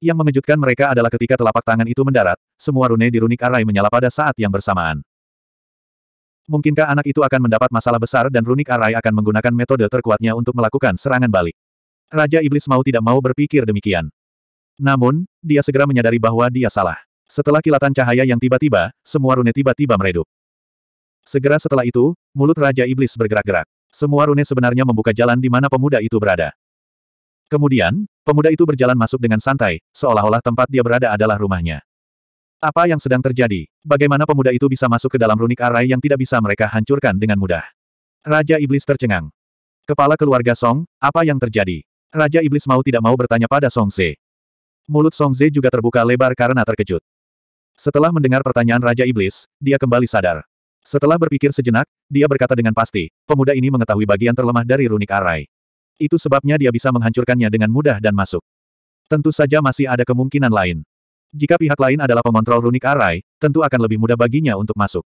Yang mengejutkan mereka adalah ketika telapak tangan itu mendarat, semua rune di runik arai menyala pada saat yang bersamaan. Mungkinkah anak itu akan mendapat masalah besar dan runik arai akan menggunakan metode terkuatnya untuk melakukan serangan balik? Raja Iblis mau tidak mau berpikir demikian. Namun, dia segera menyadari bahwa dia salah. Setelah kilatan cahaya yang tiba-tiba, semua rune tiba-tiba meredup. Segera setelah itu, mulut Raja Iblis bergerak-gerak. Semua rune sebenarnya membuka jalan di mana pemuda itu berada. Kemudian, Pemuda itu berjalan masuk dengan santai, seolah-olah tempat dia berada adalah rumahnya. Apa yang sedang terjadi? Bagaimana pemuda itu bisa masuk ke dalam runik arai yang tidak bisa mereka hancurkan dengan mudah? Raja Iblis tercengang. Kepala keluarga Song, apa yang terjadi? Raja Iblis mau tidak mau bertanya pada Song Ze. Mulut Song Ze juga terbuka lebar karena terkejut. Setelah mendengar pertanyaan Raja Iblis, dia kembali sadar. Setelah berpikir sejenak, dia berkata dengan pasti, pemuda ini mengetahui bagian terlemah dari runik arai. Itu sebabnya dia bisa menghancurkannya dengan mudah dan masuk. Tentu saja masih ada kemungkinan lain. Jika pihak lain adalah pengontrol runik arai, tentu akan lebih mudah baginya untuk masuk.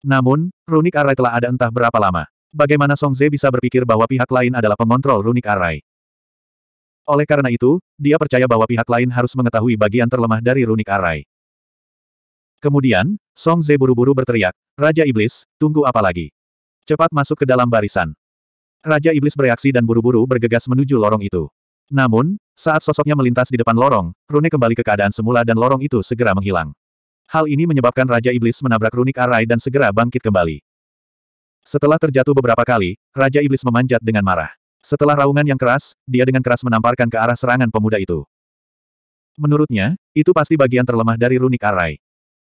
Namun, runik arai telah ada entah berapa lama. Bagaimana Song Ze bisa berpikir bahwa pihak lain adalah pengontrol runik arai? Oleh karena itu, dia percaya bahwa pihak lain harus mengetahui bagian terlemah dari runik arai. Kemudian, Song Ze buru-buru berteriak, Raja Iblis, tunggu apa lagi? Cepat masuk ke dalam barisan. Raja Iblis bereaksi dan buru-buru bergegas menuju lorong itu. Namun, saat sosoknya melintas di depan lorong, Rune kembali ke keadaan semula dan lorong itu segera menghilang. Hal ini menyebabkan Raja Iblis menabrak Runik Arai dan segera bangkit kembali. Setelah terjatuh beberapa kali, Raja Iblis memanjat dengan marah. Setelah raungan yang keras, dia dengan keras menamparkan ke arah serangan pemuda itu. Menurutnya, itu pasti bagian terlemah dari Runik Arai.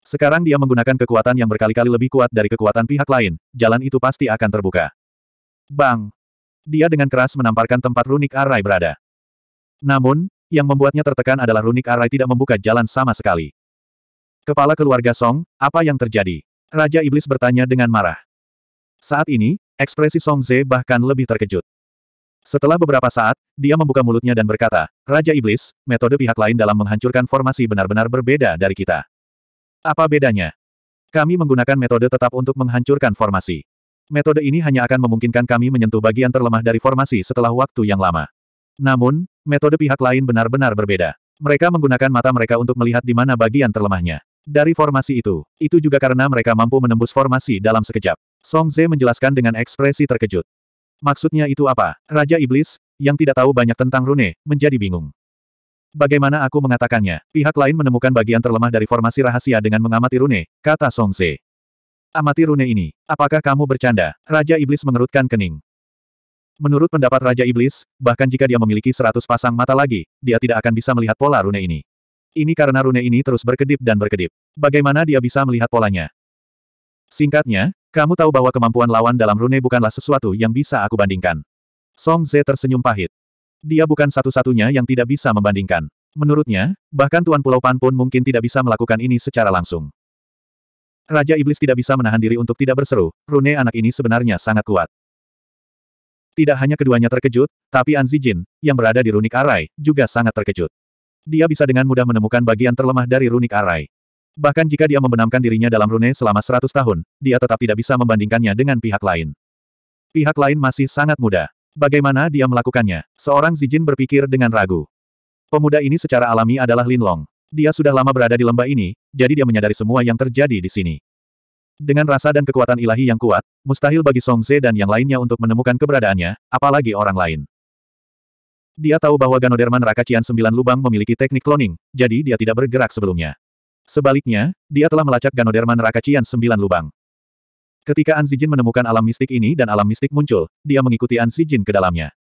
Sekarang dia menggunakan kekuatan yang berkali-kali lebih kuat dari kekuatan pihak lain, jalan itu pasti akan terbuka. Bang! Dia dengan keras menamparkan tempat runik Arai berada. Namun, yang membuatnya tertekan adalah runik Arai tidak membuka jalan sama sekali. Kepala keluarga Song, apa yang terjadi? Raja Iblis bertanya dengan marah. Saat ini, ekspresi Song Ze bahkan lebih terkejut. Setelah beberapa saat, dia membuka mulutnya dan berkata, Raja Iblis, metode pihak lain dalam menghancurkan formasi benar-benar berbeda dari kita. Apa bedanya? Kami menggunakan metode tetap untuk menghancurkan formasi. Metode ini hanya akan memungkinkan kami menyentuh bagian terlemah dari formasi setelah waktu yang lama. Namun, metode pihak lain benar-benar berbeda. Mereka menggunakan mata mereka untuk melihat di mana bagian terlemahnya. Dari formasi itu, itu juga karena mereka mampu menembus formasi dalam sekejap. Song Ze menjelaskan dengan ekspresi terkejut. Maksudnya itu apa? Raja Iblis, yang tidak tahu banyak tentang rune, menjadi bingung. Bagaimana aku mengatakannya? Pihak lain menemukan bagian terlemah dari formasi rahasia dengan mengamati rune, kata Song Ze. Amati rune ini. Apakah kamu bercanda? Raja Iblis mengerutkan kening. Menurut pendapat Raja Iblis, bahkan jika dia memiliki seratus pasang mata lagi, dia tidak akan bisa melihat pola rune ini. Ini karena rune ini terus berkedip dan berkedip. Bagaimana dia bisa melihat polanya? Singkatnya, kamu tahu bahwa kemampuan lawan dalam rune bukanlah sesuatu yang bisa aku bandingkan. Song Ze tersenyum pahit. Dia bukan satu-satunya yang tidak bisa membandingkan. Menurutnya, bahkan Tuan Pulau Pan pun mungkin tidak bisa melakukan ini secara langsung. Raja Iblis tidak bisa menahan diri untuk tidak berseru, Rune anak ini sebenarnya sangat kuat. Tidak hanya keduanya terkejut, tapi Anzijin Jin, yang berada di Runik Arai, juga sangat terkejut. Dia bisa dengan mudah menemukan bagian terlemah dari Runik Arai. Bahkan jika dia membenamkan dirinya dalam rune selama 100 tahun, dia tetap tidak bisa membandingkannya dengan pihak lain. Pihak lain masih sangat muda. Bagaimana dia melakukannya? Seorang Zijin berpikir dengan ragu. Pemuda ini secara alami adalah Lin Long. Dia sudah lama berada di lembah ini, jadi dia menyadari semua yang terjadi di sini. Dengan rasa dan kekuatan ilahi yang kuat, mustahil bagi Song Ze dan yang lainnya untuk menemukan keberadaannya, apalagi orang lain. Dia tahu bahwa Neraka Rakacian Sembilan Lubang memiliki teknik cloning, jadi dia tidak bergerak sebelumnya. Sebaliknya, dia telah melacak Neraka Rakacian Sembilan Lubang. Ketika Anzijin menemukan alam mistik ini dan alam mistik muncul, dia mengikuti Anzijin ke dalamnya.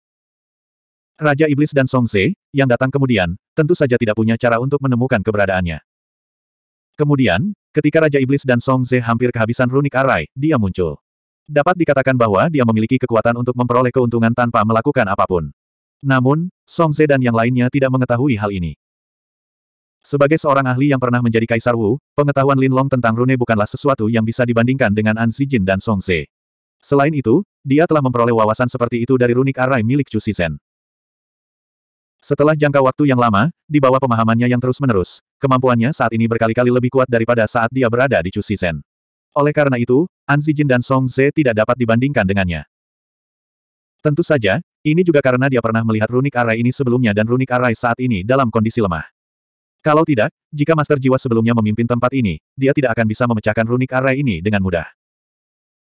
Raja Iblis dan Song Ze, yang datang kemudian, tentu saja tidak punya cara untuk menemukan keberadaannya. Kemudian, ketika Raja Iblis dan Song Ze hampir kehabisan runik arai, dia muncul. Dapat dikatakan bahwa dia memiliki kekuatan untuk memperoleh keuntungan tanpa melakukan apapun. Namun, Song Ze dan yang lainnya tidak mengetahui hal ini. Sebagai seorang ahli yang pernah menjadi Kaisar Wu, pengetahuan Lin Long tentang rune bukanlah sesuatu yang bisa dibandingkan dengan An Zijin dan Song Ze. Selain itu, dia telah memperoleh wawasan seperti itu dari runik arai milik Chu Shizhen. Setelah jangka waktu yang lama, di bawah pemahamannya yang terus-menerus, kemampuannya saat ini berkali-kali lebih kuat daripada saat dia berada di Chu Shizhen. Oleh karena itu, An Zijin dan Song Ze tidak dapat dibandingkan dengannya. Tentu saja, ini juga karena dia pernah melihat runik arai ini sebelumnya dan runik arai saat ini dalam kondisi lemah. Kalau tidak, jika Master Jiwa sebelumnya memimpin tempat ini, dia tidak akan bisa memecahkan runik arai ini dengan mudah.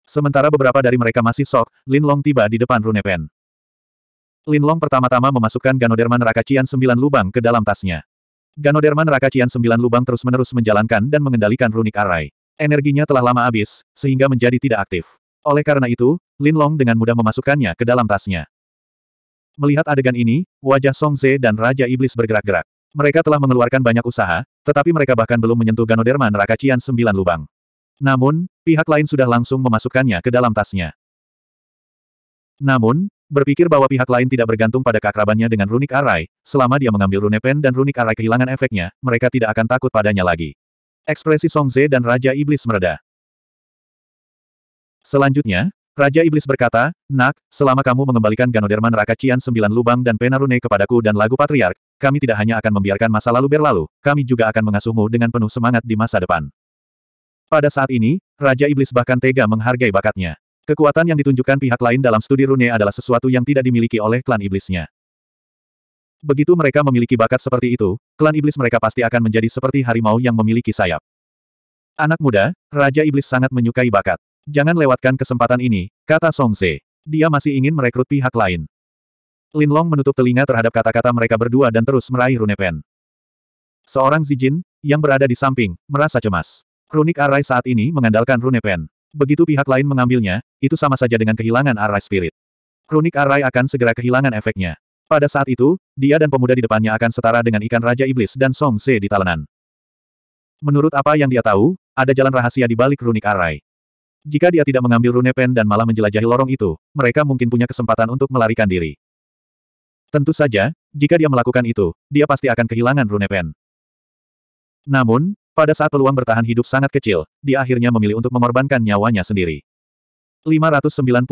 Sementara beberapa dari mereka masih sok, Lin Long tiba di depan Rune Pen. Linlong pertama-tama memasukkan Ganoderma neraka Cian sembilan lubang ke dalam tasnya. Ganoderma neraka Cian sembilan lubang terus-menerus menjalankan dan mengendalikan runik arai. Energinya telah lama habis, sehingga menjadi tidak aktif. Oleh karena itu, Linlong dengan mudah memasukkannya ke dalam tasnya. Melihat adegan ini, wajah Song Ze dan Raja Iblis bergerak-gerak. Mereka telah mengeluarkan banyak usaha, tetapi mereka bahkan belum menyentuh Ganoderma neraka Cian sembilan lubang. Namun, pihak lain sudah langsung memasukkannya ke dalam tasnya. Namun, Berpikir bahwa pihak lain tidak bergantung pada keakrabannya dengan Runik Arai, selama dia mengambil Rune Pen dan Runik Arai kehilangan efeknya, mereka tidak akan takut padanya lagi. Ekspresi Song Songze dan Raja Iblis mereda. Selanjutnya, Raja Iblis berkata, Nak, selama kamu mengembalikan Ganoderman Raka Cian sembilan lubang dan penarune kepadaku dan lagu patriark, kami tidak hanya akan membiarkan masa lalu berlalu, kami juga akan mengasuhmu dengan penuh semangat di masa depan. Pada saat ini, Raja Iblis bahkan tega menghargai bakatnya. Kekuatan yang ditunjukkan pihak lain dalam studi rune adalah sesuatu yang tidak dimiliki oleh klan iblisnya. Begitu mereka memiliki bakat seperti itu, klan iblis mereka pasti akan menjadi seperti harimau yang memiliki sayap. Anak muda, Raja Iblis sangat menyukai bakat. Jangan lewatkan kesempatan ini, kata Song Se. Dia masih ingin merekrut pihak lain. Lin Long menutup telinga terhadap kata-kata mereka berdua dan terus meraih Rune Pen. Seorang Zijin, yang berada di samping, merasa cemas. Runik Arai saat ini mengandalkan Rune Pen. Begitu pihak lain mengambilnya, itu sama saja dengan kehilangan arai spirit. Runik arai akan segera kehilangan efeknya. Pada saat itu, dia dan pemuda di depannya akan setara dengan ikan Raja Iblis dan Song Se di talenan. Menurut apa yang dia tahu, ada jalan rahasia di balik runik arai. Jika dia tidak mengambil rune pen dan malah menjelajahi lorong itu, mereka mungkin punya kesempatan untuk melarikan diri. Tentu saja, jika dia melakukan itu, dia pasti akan kehilangan rune pen. Namun, pada saat peluang bertahan hidup sangat kecil, dia akhirnya memilih untuk mengorbankan nyawanya sendiri. 592.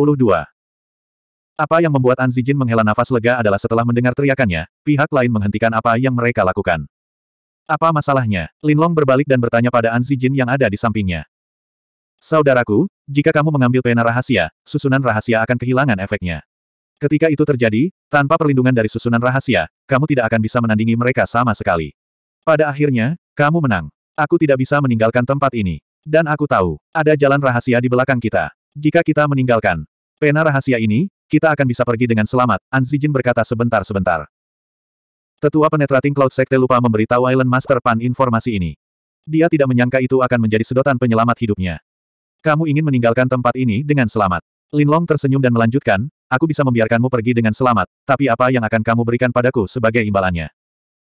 Apa yang membuat An Zijin menghela nafas lega adalah setelah mendengar teriakannya, pihak lain menghentikan apa yang mereka lakukan. Apa masalahnya? Linlong berbalik dan bertanya pada An Zijin yang ada di sampingnya. Saudaraku, jika kamu mengambil pena rahasia, susunan rahasia akan kehilangan efeknya. Ketika itu terjadi, tanpa perlindungan dari susunan rahasia, kamu tidak akan bisa menandingi mereka sama sekali. Pada akhirnya, kamu menang. Aku tidak bisa meninggalkan tempat ini. Dan aku tahu, ada jalan rahasia di belakang kita. Jika kita meninggalkan pena rahasia ini, kita akan bisa pergi dengan selamat, Anzijin berkata sebentar-sebentar. Tetua Penetrating Cloud Sekte lupa memberitahu Island Master Pan informasi ini. Dia tidak menyangka itu akan menjadi sedotan penyelamat hidupnya. Kamu ingin meninggalkan tempat ini dengan selamat. Linlong tersenyum dan melanjutkan, aku bisa membiarkanmu pergi dengan selamat, tapi apa yang akan kamu berikan padaku sebagai imbalannya?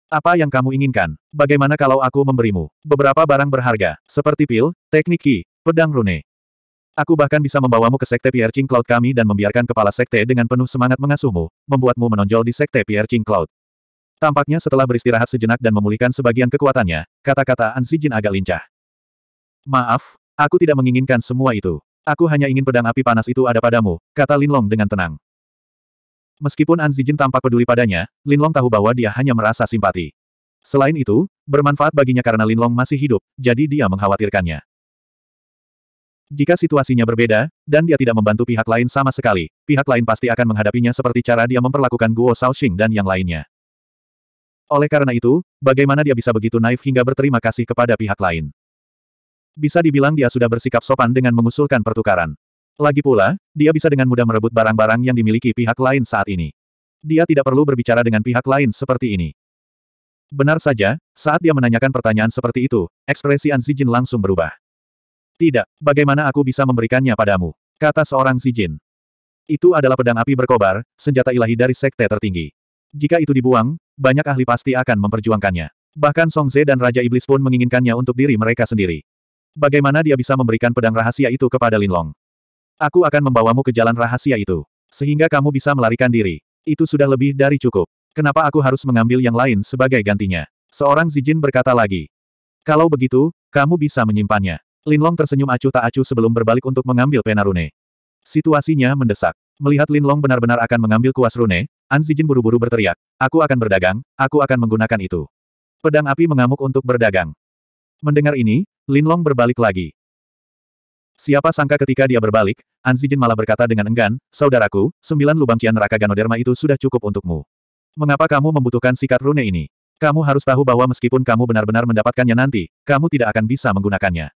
Apa yang kamu inginkan? Bagaimana kalau aku memberimu beberapa barang berharga, seperti pil, teknik ki, pedang rune? Aku bahkan bisa membawamu ke sekte Piercing Cloud kami dan membiarkan kepala sekte dengan penuh semangat mengasuhmu, membuatmu menonjol di sekte Piercing Cloud. Tampaknya setelah beristirahat sejenak dan memulihkan sebagian kekuatannya, kata-kata Jin agak lincah. Maaf, aku tidak menginginkan semua itu. Aku hanya ingin pedang api panas itu ada padamu, kata Lin Long dengan tenang. Meskipun An Zijin tampak peduli padanya, Linlong tahu bahwa dia hanya merasa simpati. Selain itu, bermanfaat baginya karena Linlong masih hidup, jadi dia mengkhawatirkannya. Jika situasinya berbeda, dan dia tidak membantu pihak lain sama sekali, pihak lain pasti akan menghadapinya seperti cara dia memperlakukan Guo Shaoxing dan yang lainnya. Oleh karena itu, bagaimana dia bisa begitu naif hingga berterima kasih kepada pihak lain? Bisa dibilang dia sudah bersikap sopan dengan mengusulkan pertukaran. Lagi pula, dia bisa dengan mudah merebut barang-barang yang dimiliki pihak lain saat ini. Dia tidak perlu berbicara dengan pihak lain seperti ini. Benar saja, saat dia menanyakan pertanyaan seperti itu, ekspresi An Zijin langsung berubah. Tidak, bagaimana aku bisa memberikannya padamu? Kata seorang Zijin. Itu adalah pedang api berkobar, senjata ilahi dari sekte tertinggi. Jika itu dibuang, banyak ahli pasti akan memperjuangkannya. Bahkan Song Ze dan Raja Iblis pun menginginkannya untuk diri mereka sendiri. Bagaimana dia bisa memberikan pedang rahasia itu kepada Lin Long? Aku akan membawamu ke jalan rahasia itu. Sehingga kamu bisa melarikan diri. Itu sudah lebih dari cukup. Kenapa aku harus mengambil yang lain sebagai gantinya? Seorang Zijin berkata lagi. Kalau begitu, kamu bisa menyimpannya. Linlong tersenyum acuh tak acuh sebelum berbalik untuk mengambil pena rune. Situasinya mendesak. Melihat Linlong benar-benar akan mengambil kuas rune, An Zijin buru-buru berteriak, aku akan berdagang, aku akan menggunakan itu. Pedang api mengamuk untuk berdagang. Mendengar ini, Linlong berbalik lagi. Siapa sangka ketika dia berbalik, Anzijin malah berkata dengan enggan, Saudaraku, sembilan lubang kian neraka Ganoderma itu sudah cukup untukmu. Mengapa kamu membutuhkan sikat rune ini? Kamu harus tahu bahwa meskipun kamu benar-benar mendapatkannya nanti, kamu tidak akan bisa menggunakannya.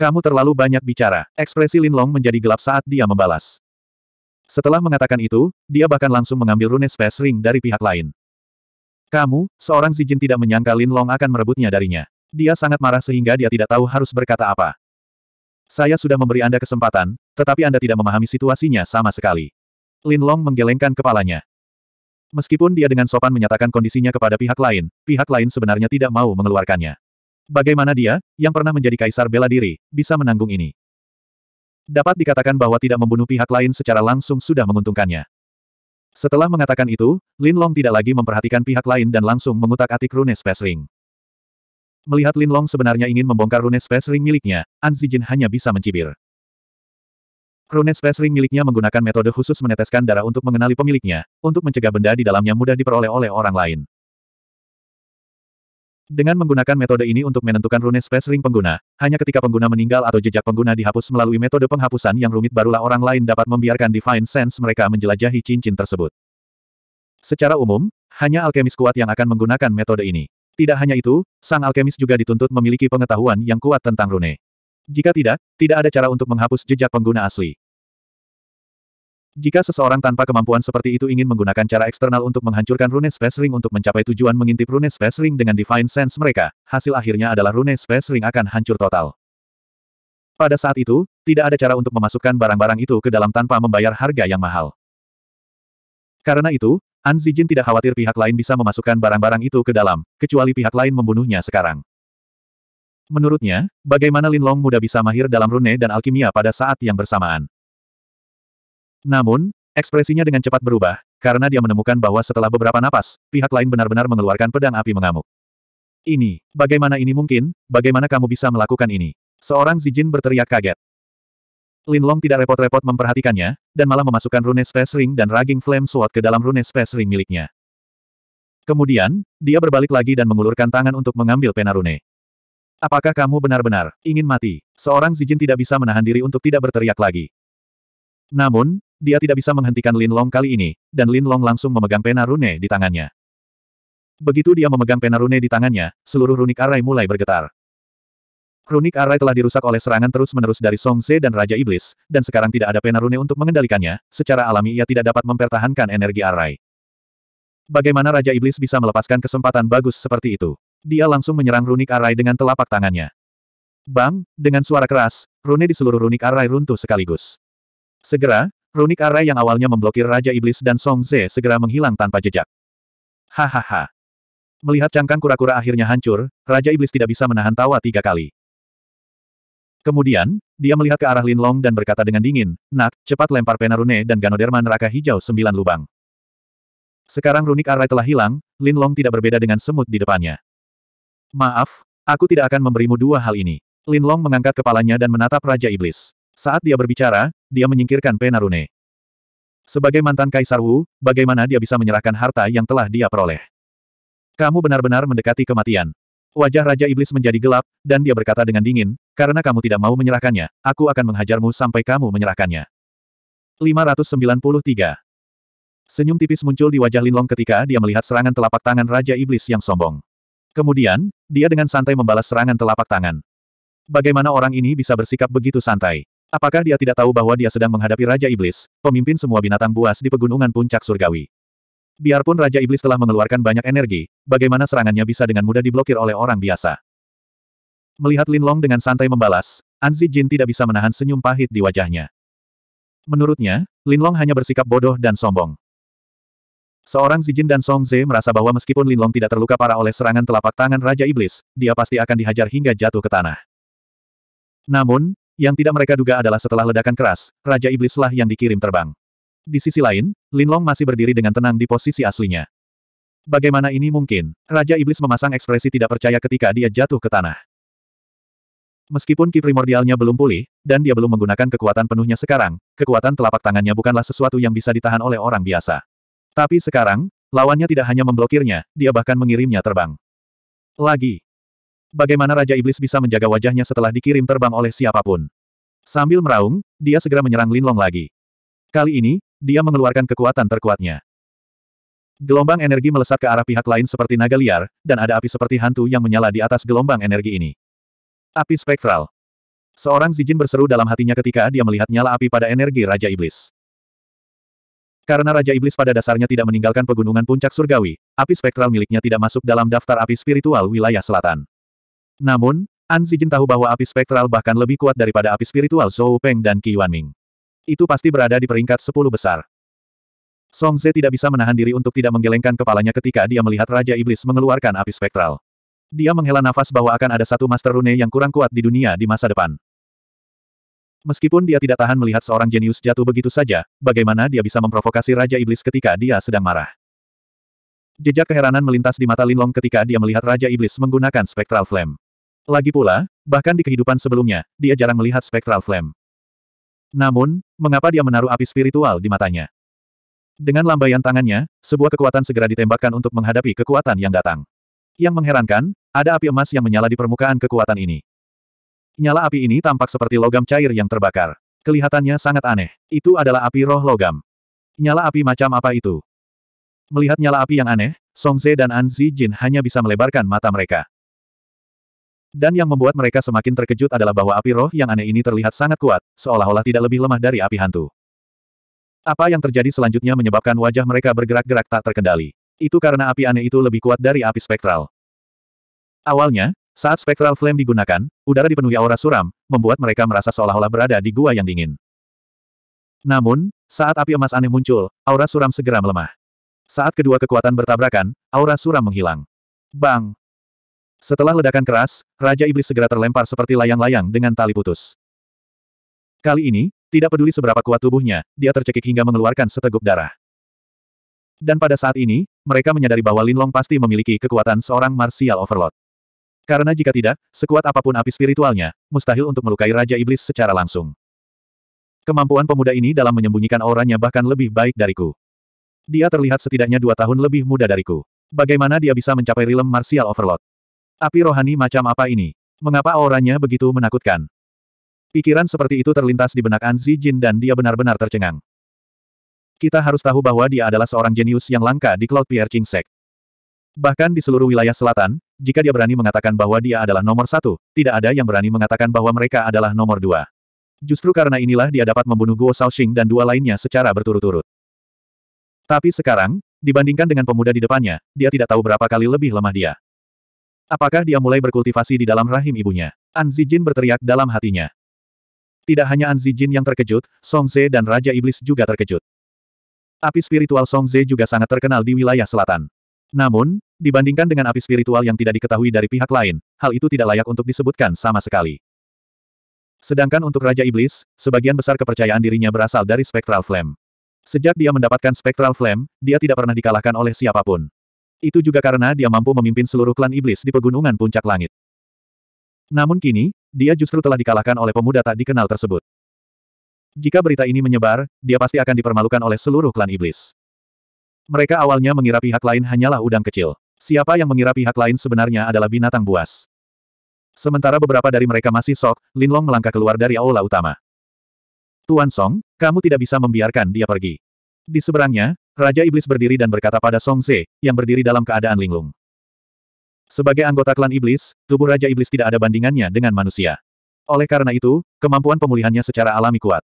Kamu terlalu banyak bicara. Ekspresi Lin Long menjadi gelap saat dia membalas. Setelah mengatakan itu, dia bahkan langsung mengambil rune space ring dari pihak lain. Kamu, seorang Zijin tidak menyangka Lin Long akan merebutnya darinya. Dia sangat marah sehingga dia tidak tahu harus berkata apa. Saya sudah memberi Anda kesempatan, tetapi Anda tidak memahami situasinya sama sekali. Lin Long menggelengkan kepalanya. Meskipun dia dengan sopan menyatakan kondisinya kepada pihak lain, pihak lain sebenarnya tidak mau mengeluarkannya. Bagaimana dia, yang pernah menjadi kaisar bela diri, bisa menanggung ini? Dapat dikatakan bahwa tidak membunuh pihak lain secara langsung sudah menguntungkannya. Setelah mengatakan itu, Lin Long tidak lagi memperhatikan pihak lain dan langsung mengutak-atik rune Space Ring. Melihat Lin Long sebenarnya ingin membongkar rune space ring miliknya, An Zijin hanya bisa mencibir. Rune space ring miliknya menggunakan metode khusus meneteskan darah untuk mengenali pemiliknya, untuk mencegah benda di dalamnya mudah diperoleh oleh orang lain. Dengan menggunakan metode ini untuk menentukan rune space ring pengguna, hanya ketika pengguna meninggal atau jejak pengguna dihapus melalui metode penghapusan yang rumit barulah orang lain dapat membiarkan divine sense mereka menjelajahi cincin tersebut. Secara umum, hanya alkemis kuat yang akan menggunakan metode ini. Tidak hanya itu, sang alkemis juga dituntut memiliki pengetahuan yang kuat tentang rune. Jika tidak, tidak ada cara untuk menghapus jejak pengguna asli. Jika seseorang tanpa kemampuan seperti itu ingin menggunakan cara eksternal untuk menghancurkan rune space ring untuk mencapai tujuan mengintip rune space ring dengan divine sense mereka, hasil akhirnya adalah rune space ring akan hancur total. Pada saat itu, tidak ada cara untuk memasukkan barang-barang itu ke dalam tanpa membayar harga yang mahal. Karena itu, An Zijin tidak khawatir pihak lain bisa memasukkan barang-barang itu ke dalam, kecuali pihak lain membunuhnya sekarang. Menurutnya, bagaimana Lin Long mudah bisa mahir dalam rune dan alkimia pada saat yang bersamaan. Namun, ekspresinya dengan cepat berubah, karena dia menemukan bahwa setelah beberapa napas, pihak lain benar-benar mengeluarkan pedang api mengamuk. Ini, bagaimana ini mungkin, bagaimana kamu bisa melakukan ini? Seorang Zijin berteriak kaget. Lin Long tidak repot-repot memperhatikannya, dan malah memasukkan rune space ring dan raging flame sword ke dalam rune space ring miliknya. Kemudian, dia berbalik lagi dan mengulurkan tangan untuk mengambil pena rune. Apakah kamu benar-benar ingin mati? Seorang Zijin tidak bisa menahan diri untuk tidak berteriak lagi. Namun, dia tidak bisa menghentikan Lin Long kali ini, dan Long langsung memegang pena rune di tangannya. Begitu dia memegang pena rune di tangannya, seluruh runik arai mulai bergetar. Runik Arai telah dirusak oleh serangan terus-menerus dari Song Ze dan Raja Iblis, dan sekarang tidak ada rune untuk mengendalikannya, secara alami ia tidak dapat mempertahankan energi Arai. Bagaimana Raja Iblis bisa melepaskan kesempatan bagus seperti itu? Dia langsung menyerang Runik Arai dengan telapak tangannya. Bang, dengan suara keras, rune di seluruh Runik Arai runtuh sekaligus. Segera, Runik Arai yang awalnya memblokir Raja Iblis dan Song Ze segera menghilang tanpa jejak. Hahaha. Melihat cangkang kura-kura akhirnya hancur, Raja Iblis tidak bisa menahan tawa tiga kali. Kemudian, dia melihat ke arah Linlong dan berkata dengan dingin, Nak, cepat lempar pena rune dan ganoderma neraka hijau sembilan lubang. Sekarang runik arai telah hilang, Linlong tidak berbeda dengan semut di depannya. Maaf, aku tidak akan memberimu dua hal ini. Linlong mengangkat kepalanya dan menatap Raja Iblis. Saat dia berbicara, dia menyingkirkan pena rune. Sebagai mantan Kaisar Wu, bagaimana dia bisa menyerahkan harta yang telah dia peroleh? Kamu benar-benar mendekati kematian. Wajah Raja Iblis menjadi gelap, dan dia berkata dengan dingin, karena kamu tidak mau menyerahkannya, aku akan menghajarmu sampai kamu menyerahkannya. 593. Senyum tipis muncul di wajah Linlong ketika dia melihat serangan telapak tangan Raja Iblis yang sombong. Kemudian, dia dengan santai membalas serangan telapak tangan. Bagaimana orang ini bisa bersikap begitu santai? Apakah dia tidak tahu bahwa dia sedang menghadapi Raja Iblis, pemimpin semua binatang buas di pegunungan puncak surgawi? Biarpun Raja Iblis telah mengeluarkan banyak energi, bagaimana serangannya bisa dengan mudah diblokir oleh orang biasa? Melihat Lin Long dengan santai membalas, Anzi Jin tidak bisa menahan senyum pahit di wajahnya. Menurutnya, Lin Long hanya bersikap bodoh dan sombong. Seorang Zijin dan Song Ze merasa bahwa meskipun Lin Long tidak terluka parah oleh serangan telapak tangan Raja Iblis, dia pasti akan dihajar hingga jatuh ke tanah. Namun, yang tidak mereka duga adalah setelah ledakan keras, Raja Iblislah yang dikirim terbang. Di sisi lain, Linlong masih berdiri dengan tenang di posisi aslinya. Bagaimana ini mungkin? Raja Iblis memasang ekspresi tidak percaya ketika dia jatuh ke tanah. Meskipun ki primordialnya belum pulih, dan dia belum menggunakan kekuatan penuhnya sekarang, kekuatan telapak tangannya bukanlah sesuatu yang bisa ditahan oleh orang biasa. Tapi sekarang, lawannya tidak hanya memblokirnya, dia bahkan mengirimnya terbang. Lagi. Bagaimana Raja Iblis bisa menjaga wajahnya setelah dikirim terbang oleh siapapun? Sambil meraung, dia segera menyerang Linlong lagi. Kali ini, dia mengeluarkan kekuatan terkuatnya. Gelombang energi melesat ke arah pihak lain seperti naga liar, dan ada api seperti hantu yang menyala di atas gelombang energi ini. Api spektral. Seorang Zijin berseru dalam hatinya ketika dia melihat nyala api pada energi Raja Iblis. Karena Raja Iblis pada dasarnya tidak meninggalkan pegunungan puncak surgawi, api spektral miliknya tidak masuk dalam daftar api spiritual wilayah selatan. Namun, An Zijin tahu bahwa api spektral bahkan lebih kuat daripada api spiritual Zhou Peng dan Qi Yuanming. Itu pasti berada di peringkat sepuluh besar. Song Ze tidak bisa menahan diri untuk tidak menggelengkan kepalanya ketika dia melihat Raja Iblis mengeluarkan api spektral. Dia menghela nafas bahwa akan ada satu Master Rune yang kurang kuat di dunia di masa depan. Meskipun dia tidak tahan melihat seorang jenius jatuh begitu saja, bagaimana dia bisa memprovokasi Raja Iblis ketika dia sedang marah. Jejak keheranan melintas di mata Linlong ketika dia melihat Raja Iblis menggunakan spektral Flame. Lagi pula, bahkan di kehidupan sebelumnya, dia jarang melihat spektral Flame. Namun, mengapa dia menaruh api spiritual di matanya? Dengan lambaian tangannya, sebuah kekuatan segera ditembakkan untuk menghadapi kekuatan yang datang. Yang mengherankan, ada api emas yang menyala di permukaan kekuatan ini. Nyala api ini tampak seperti logam cair yang terbakar. Kelihatannya sangat aneh. Itu adalah api roh logam. Nyala api macam apa itu? Melihat nyala api yang aneh, Song Ze dan An Zijin hanya bisa melebarkan mata mereka. Dan yang membuat mereka semakin terkejut adalah bahwa api roh yang aneh ini terlihat sangat kuat, seolah-olah tidak lebih lemah dari api hantu. Apa yang terjadi selanjutnya menyebabkan wajah mereka bergerak-gerak tak terkendali. Itu karena api aneh itu lebih kuat dari api spektral. Awalnya, saat spektral flame digunakan, udara dipenuhi aura suram, membuat mereka merasa seolah-olah berada di gua yang dingin. Namun, saat api emas aneh muncul, aura suram segera melemah. Saat kedua kekuatan bertabrakan, aura suram menghilang. Bang! Setelah ledakan keras, Raja Iblis segera terlempar seperti layang-layang dengan tali putus. Kali ini, tidak peduli seberapa kuat tubuhnya, dia tercekik hingga mengeluarkan seteguk darah. Dan pada saat ini, mereka menyadari bahwa Linlong pasti memiliki kekuatan seorang martial overlord. Karena jika tidak, sekuat apapun api spiritualnya, mustahil untuk melukai Raja Iblis secara langsung. Kemampuan pemuda ini dalam menyembunyikan auranya bahkan lebih baik dariku. Dia terlihat setidaknya dua tahun lebih muda dariku. Bagaimana dia bisa mencapai rilem martial overlord? Api rohani macam apa ini? Mengapa auranya begitu menakutkan? Pikiran seperti itu terlintas di benak An Jin dan dia benar-benar tercengang. Kita harus tahu bahwa dia adalah seorang jenius yang langka di Cloud Piercing Chingsek. Bahkan di seluruh wilayah selatan, jika dia berani mengatakan bahwa dia adalah nomor satu, tidak ada yang berani mengatakan bahwa mereka adalah nomor dua. Justru karena inilah dia dapat membunuh Guo Shaoxing dan dua lainnya secara berturut-turut. Tapi sekarang, dibandingkan dengan pemuda di depannya, dia tidak tahu berapa kali lebih lemah dia. Apakah dia mulai berkultivasi di dalam rahim ibunya? An Zijin berteriak dalam hatinya. Tidak hanya An Zijin yang terkejut, Song Ze dan Raja Iblis juga terkejut. Api spiritual Song Ze juga sangat terkenal di wilayah selatan. Namun, dibandingkan dengan api spiritual yang tidak diketahui dari pihak lain, hal itu tidak layak untuk disebutkan sama sekali. Sedangkan untuk Raja Iblis, sebagian besar kepercayaan dirinya berasal dari Spectral Flame. Sejak dia mendapatkan Spectral Flame, dia tidak pernah dikalahkan oleh siapapun. Itu juga karena dia mampu memimpin seluruh klan iblis di pegunungan puncak langit. Namun kini, dia justru telah dikalahkan oleh pemuda tak dikenal tersebut. Jika berita ini menyebar, dia pasti akan dipermalukan oleh seluruh klan iblis. Mereka awalnya mengira pihak lain hanyalah udang kecil. Siapa yang mengira pihak lain sebenarnya adalah binatang buas? Sementara beberapa dari mereka masih sok, Long melangkah keluar dari aula utama. Tuan Song, kamu tidak bisa membiarkan dia pergi. Di seberangnya, Raja Iblis berdiri dan berkata pada Song Ze, yang berdiri dalam keadaan linglung. Sebagai anggota klan Iblis, tubuh Raja Iblis tidak ada bandingannya dengan manusia. Oleh karena itu, kemampuan pemulihannya secara alami kuat.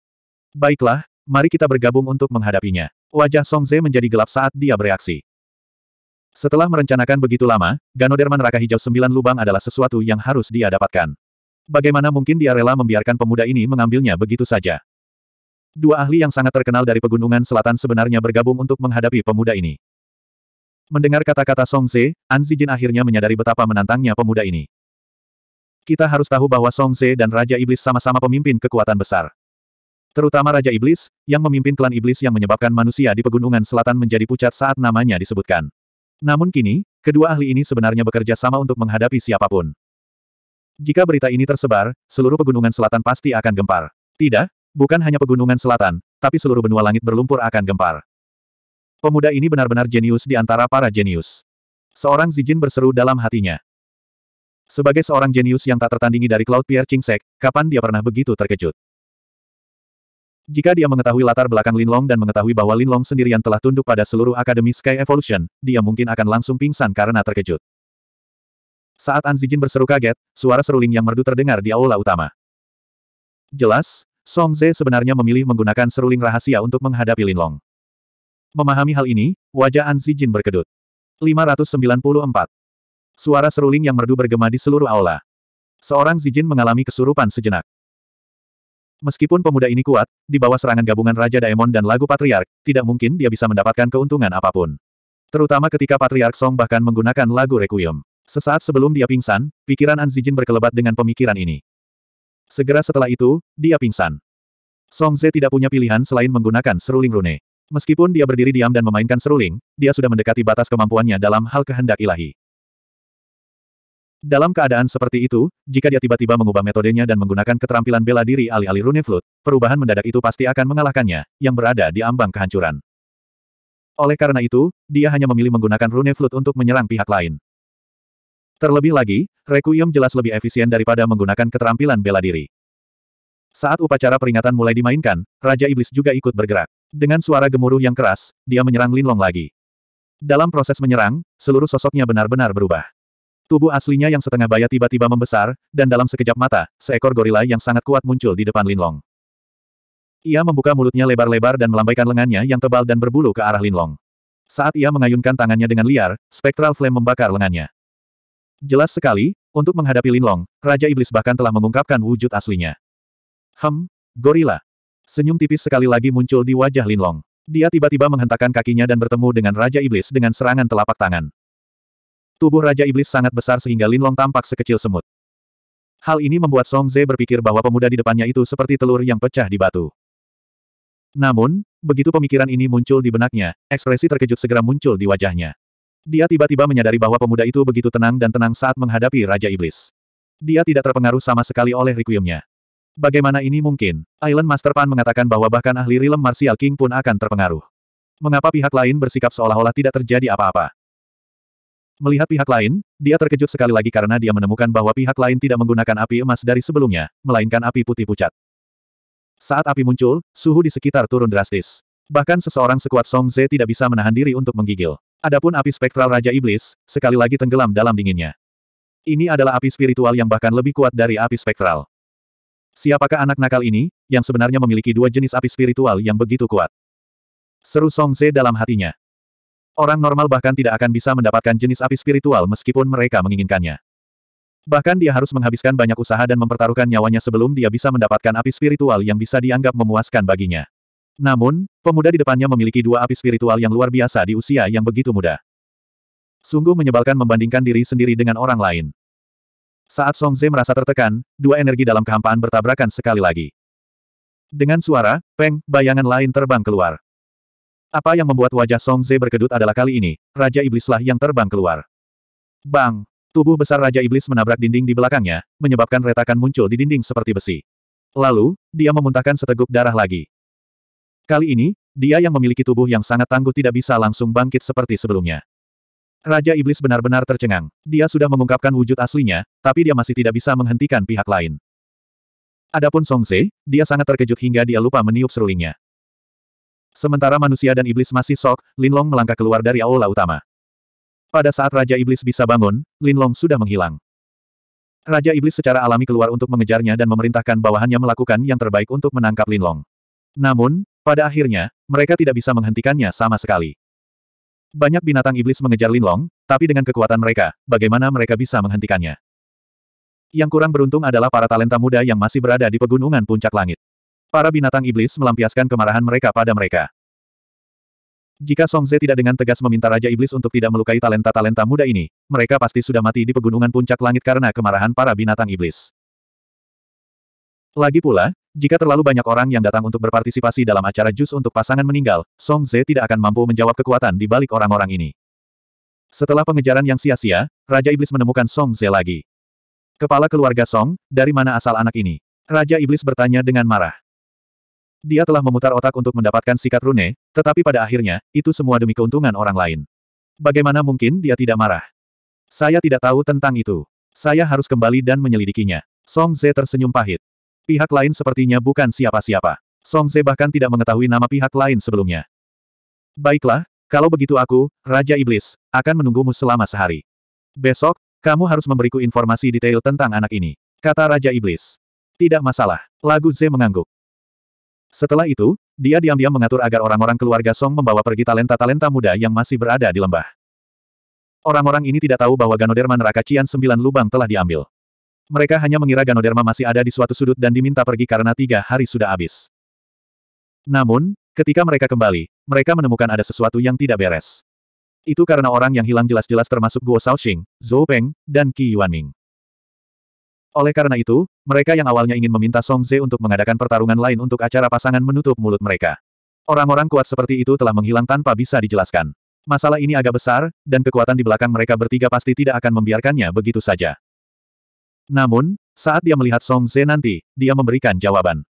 Baiklah, mari kita bergabung untuk menghadapinya. Wajah Song Ze menjadi gelap saat dia bereaksi. Setelah merencanakan begitu lama, Ganoderman Raka Hijau Sembilan Lubang adalah sesuatu yang harus dia dapatkan. Bagaimana mungkin dia rela membiarkan pemuda ini mengambilnya begitu saja? Dua ahli yang sangat terkenal dari pegunungan selatan sebenarnya bergabung untuk menghadapi pemuda ini. Mendengar kata-kata Song Se, An Zijin akhirnya menyadari betapa menantangnya pemuda ini. Kita harus tahu bahwa Song Se dan Raja Iblis sama-sama pemimpin kekuatan besar. Terutama Raja Iblis, yang memimpin klan Iblis yang menyebabkan manusia di pegunungan selatan menjadi pucat saat namanya disebutkan. Namun kini, kedua ahli ini sebenarnya bekerja sama untuk menghadapi siapapun. Jika berita ini tersebar, seluruh pegunungan selatan pasti akan gempar. Tidak, Bukan hanya pegunungan selatan, tapi seluruh benua langit berlumpur akan gempar. Pemuda ini benar-benar jenius di antara para jenius. Seorang Zijin berseru dalam hatinya. Sebagai seorang jenius yang tak tertandingi dari Cloud Pierre Chingsek, kapan dia pernah begitu terkejut? Jika dia mengetahui latar belakang Linlong dan mengetahui bahwa Linlong sendirian telah tunduk pada seluruh Akademi Sky Evolution, dia mungkin akan langsung pingsan karena terkejut. Saat An Zijin berseru kaget, suara seruling yang merdu terdengar di aula utama. Jelas, Song Ze sebenarnya memilih menggunakan seruling rahasia untuk menghadapi Lin Long. Memahami hal ini, wajah An Zijin berkedut. 594. Suara seruling yang merdu bergema di seluruh aula. Seorang Zijin mengalami kesurupan sejenak. Meskipun pemuda ini kuat, di bawah serangan gabungan Raja Daemon dan lagu Patriark, tidak mungkin dia bisa mendapatkan keuntungan apapun. Terutama ketika Patriark Song bahkan menggunakan lagu Requiem. Sesaat sebelum dia pingsan, pikiran An Zijin berkelebat dengan pemikiran ini. Segera setelah itu, dia pingsan. Song Ze tidak punya pilihan selain menggunakan seruling rune. Meskipun dia berdiri diam dan memainkan seruling, dia sudah mendekati batas kemampuannya dalam hal kehendak ilahi. Dalam keadaan seperti itu, jika dia tiba-tiba mengubah metodenya dan menggunakan keterampilan bela diri alih-alih rune flute, perubahan mendadak itu pasti akan mengalahkannya, yang berada di ambang kehancuran. Oleh karena itu, dia hanya memilih menggunakan rune flute untuk menyerang pihak lain. Terlebih lagi, Requiem jelas lebih efisien daripada menggunakan keterampilan bela diri. Saat upacara peringatan mulai dimainkan, Raja Iblis juga ikut bergerak. Dengan suara gemuruh yang keras, dia menyerang Linlong lagi. Dalam proses menyerang, seluruh sosoknya benar-benar berubah. Tubuh aslinya yang setengah baya tiba-tiba membesar, dan dalam sekejap mata, seekor gorila yang sangat kuat muncul di depan Linlong. Ia membuka mulutnya lebar-lebar dan melambaikan lengannya yang tebal dan berbulu ke arah Linlong. Saat ia mengayunkan tangannya dengan liar, spektral flame membakar lengannya. Jelas sekali, untuk menghadapi Linlong, Raja Iblis bahkan telah mengungkapkan wujud aslinya. Hem, gorila. Senyum tipis sekali lagi muncul di wajah Linlong. Dia tiba-tiba menghentakkan kakinya dan bertemu dengan Raja Iblis dengan serangan telapak tangan. Tubuh Raja Iblis sangat besar sehingga Linlong tampak sekecil semut. Hal ini membuat Song Ze berpikir bahwa pemuda di depannya itu seperti telur yang pecah di batu. Namun, begitu pemikiran ini muncul di benaknya, ekspresi terkejut segera muncul di wajahnya. Dia tiba-tiba menyadari bahwa pemuda itu begitu tenang dan tenang saat menghadapi Raja Iblis. Dia tidak terpengaruh sama sekali oleh requiemnya. Bagaimana ini mungkin? Island Master Pan mengatakan bahwa bahkan ahli rilem Martial King pun akan terpengaruh. Mengapa pihak lain bersikap seolah-olah tidak terjadi apa-apa? Melihat pihak lain, dia terkejut sekali lagi karena dia menemukan bahwa pihak lain tidak menggunakan api emas dari sebelumnya, melainkan api putih pucat. Saat api muncul, suhu di sekitar turun drastis. Bahkan seseorang sekuat Song Ze tidak bisa menahan diri untuk menggigil. Adapun api spektral Raja Iblis, sekali lagi tenggelam dalam dinginnya. Ini adalah api spiritual yang bahkan lebih kuat dari api spektral. Siapakah anak nakal ini, yang sebenarnya memiliki dua jenis api spiritual yang begitu kuat? Seru Song Ze dalam hatinya. Orang normal bahkan tidak akan bisa mendapatkan jenis api spiritual meskipun mereka menginginkannya. Bahkan dia harus menghabiskan banyak usaha dan mempertaruhkan nyawanya sebelum dia bisa mendapatkan api spiritual yang bisa dianggap memuaskan baginya. Namun, pemuda di depannya memiliki dua api spiritual yang luar biasa di usia yang begitu muda. Sungguh menyebalkan membandingkan diri sendiri dengan orang lain. Saat Song Ze merasa tertekan, dua energi dalam kehampaan bertabrakan sekali lagi. Dengan suara, peng, bayangan lain terbang keluar. Apa yang membuat wajah Song Ze berkedut adalah kali ini, Raja Iblislah yang terbang keluar. Bang! Tubuh besar Raja Iblis menabrak dinding di belakangnya, menyebabkan retakan muncul di dinding seperti besi. Lalu, dia memuntahkan seteguk darah lagi. Kali ini, dia yang memiliki tubuh yang sangat tangguh tidak bisa langsung bangkit seperti sebelumnya. Raja Iblis benar-benar tercengang. Dia sudah mengungkapkan wujud aslinya, tapi dia masih tidak bisa menghentikan pihak lain. Adapun Song Songze, dia sangat terkejut hingga dia lupa meniup serulingnya. Sementara manusia dan iblis masih sok, Long melangkah keluar dari aula utama. Pada saat Raja Iblis bisa bangun, Lin Long sudah menghilang. Raja Iblis secara alami keluar untuk mengejarnya dan memerintahkan bawahannya melakukan yang terbaik untuk menangkap Lin Long. Namun, pada akhirnya, mereka tidak bisa menghentikannya sama sekali. Banyak binatang iblis mengejar Linlong, tapi dengan kekuatan mereka, bagaimana mereka bisa menghentikannya? Yang kurang beruntung adalah para talenta muda yang masih berada di pegunungan puncak langit. Para binatang iblis melampiaskan kemarahan mereka pada mereka. Jika Song Ze tidak dengan tegas meminta Raja Iblis untuk tidak melukai talenta-talenta muda ini, mereka pasti sudah mati di pegunungan puncak langit karena kemarahan para binatang iblis. Lagi pula, jika terlalu banyak orang yang datang untuk berpartisipasi dalam acara jus untuk pasangan meninggal, Song Ze tidak akan mampu menjawab kekuatan di balik orang-orang ini. Setelah pengejaran yang sia-sia, Raja Iblis menemukan Song Ze lagi. Kepala keluarga Song, dari mana asal anak ini? Raja Iblis bertanya dengan marah. Dia telah memutar otak untuk mendapatkan sikat rune, tetapi pada akhirnya, itu semua demi keuntungan orang lain. Bagaimana mungkin dia tidak marah? Saya tidak tahu tentang itu. Saya harus kembali dan menyelidikinya. Song Ze tersenyum pahit. Pihak lain sepertinya bukan siapa-siapa. Song Ze bahkan tidak mengetahui nama pihak lain sebelumnya. Baiklah, kalau begitu aku, Raja Iblis, akan menunggumu selama sehari. Besok, kamu harus memberiku informasi detail tentang anak ini, kata Raja Iblis. Tidak masalah, lagu Ze mengangguk. Setelah itu, dia diam-diam mengatur agar orang-orang keluarga Song membawa pergi talenta-talenta muda yang masih berada di lembah. Orang-orang ini tidak tahu bahwa Ganoderma neraka Cian sembilan lubang telah diambil. Mereka hanya mengira Ganoderma masih ada di suatu sudut dan diminta pergi karena tiga hari sudah habis. Namun, ketika mereka kembali, mereka menemukan ada sesuatu yang tidak beres. Itu karena orang yang hilang jelas-jelas termasuk Guo Shaoxing, Zhou Peng, dan Qi Yuanming. Oleh karena itu, mereka yang awalnya ingin meminta Song Ze untuk mengadakan pertarungan lain untuk acara pasangan menutup mulut mereka. Orang-orang kuat seperti itu telah menghilang tanpa bisa dijelaskan. Masalah ini agak besar, dan kekuatan di belakang mereka bertiga pasti tidak akan membiarkannya begitu saja. Namun, saat dia melihat Song Ze nanti, dia memberikan jawaban.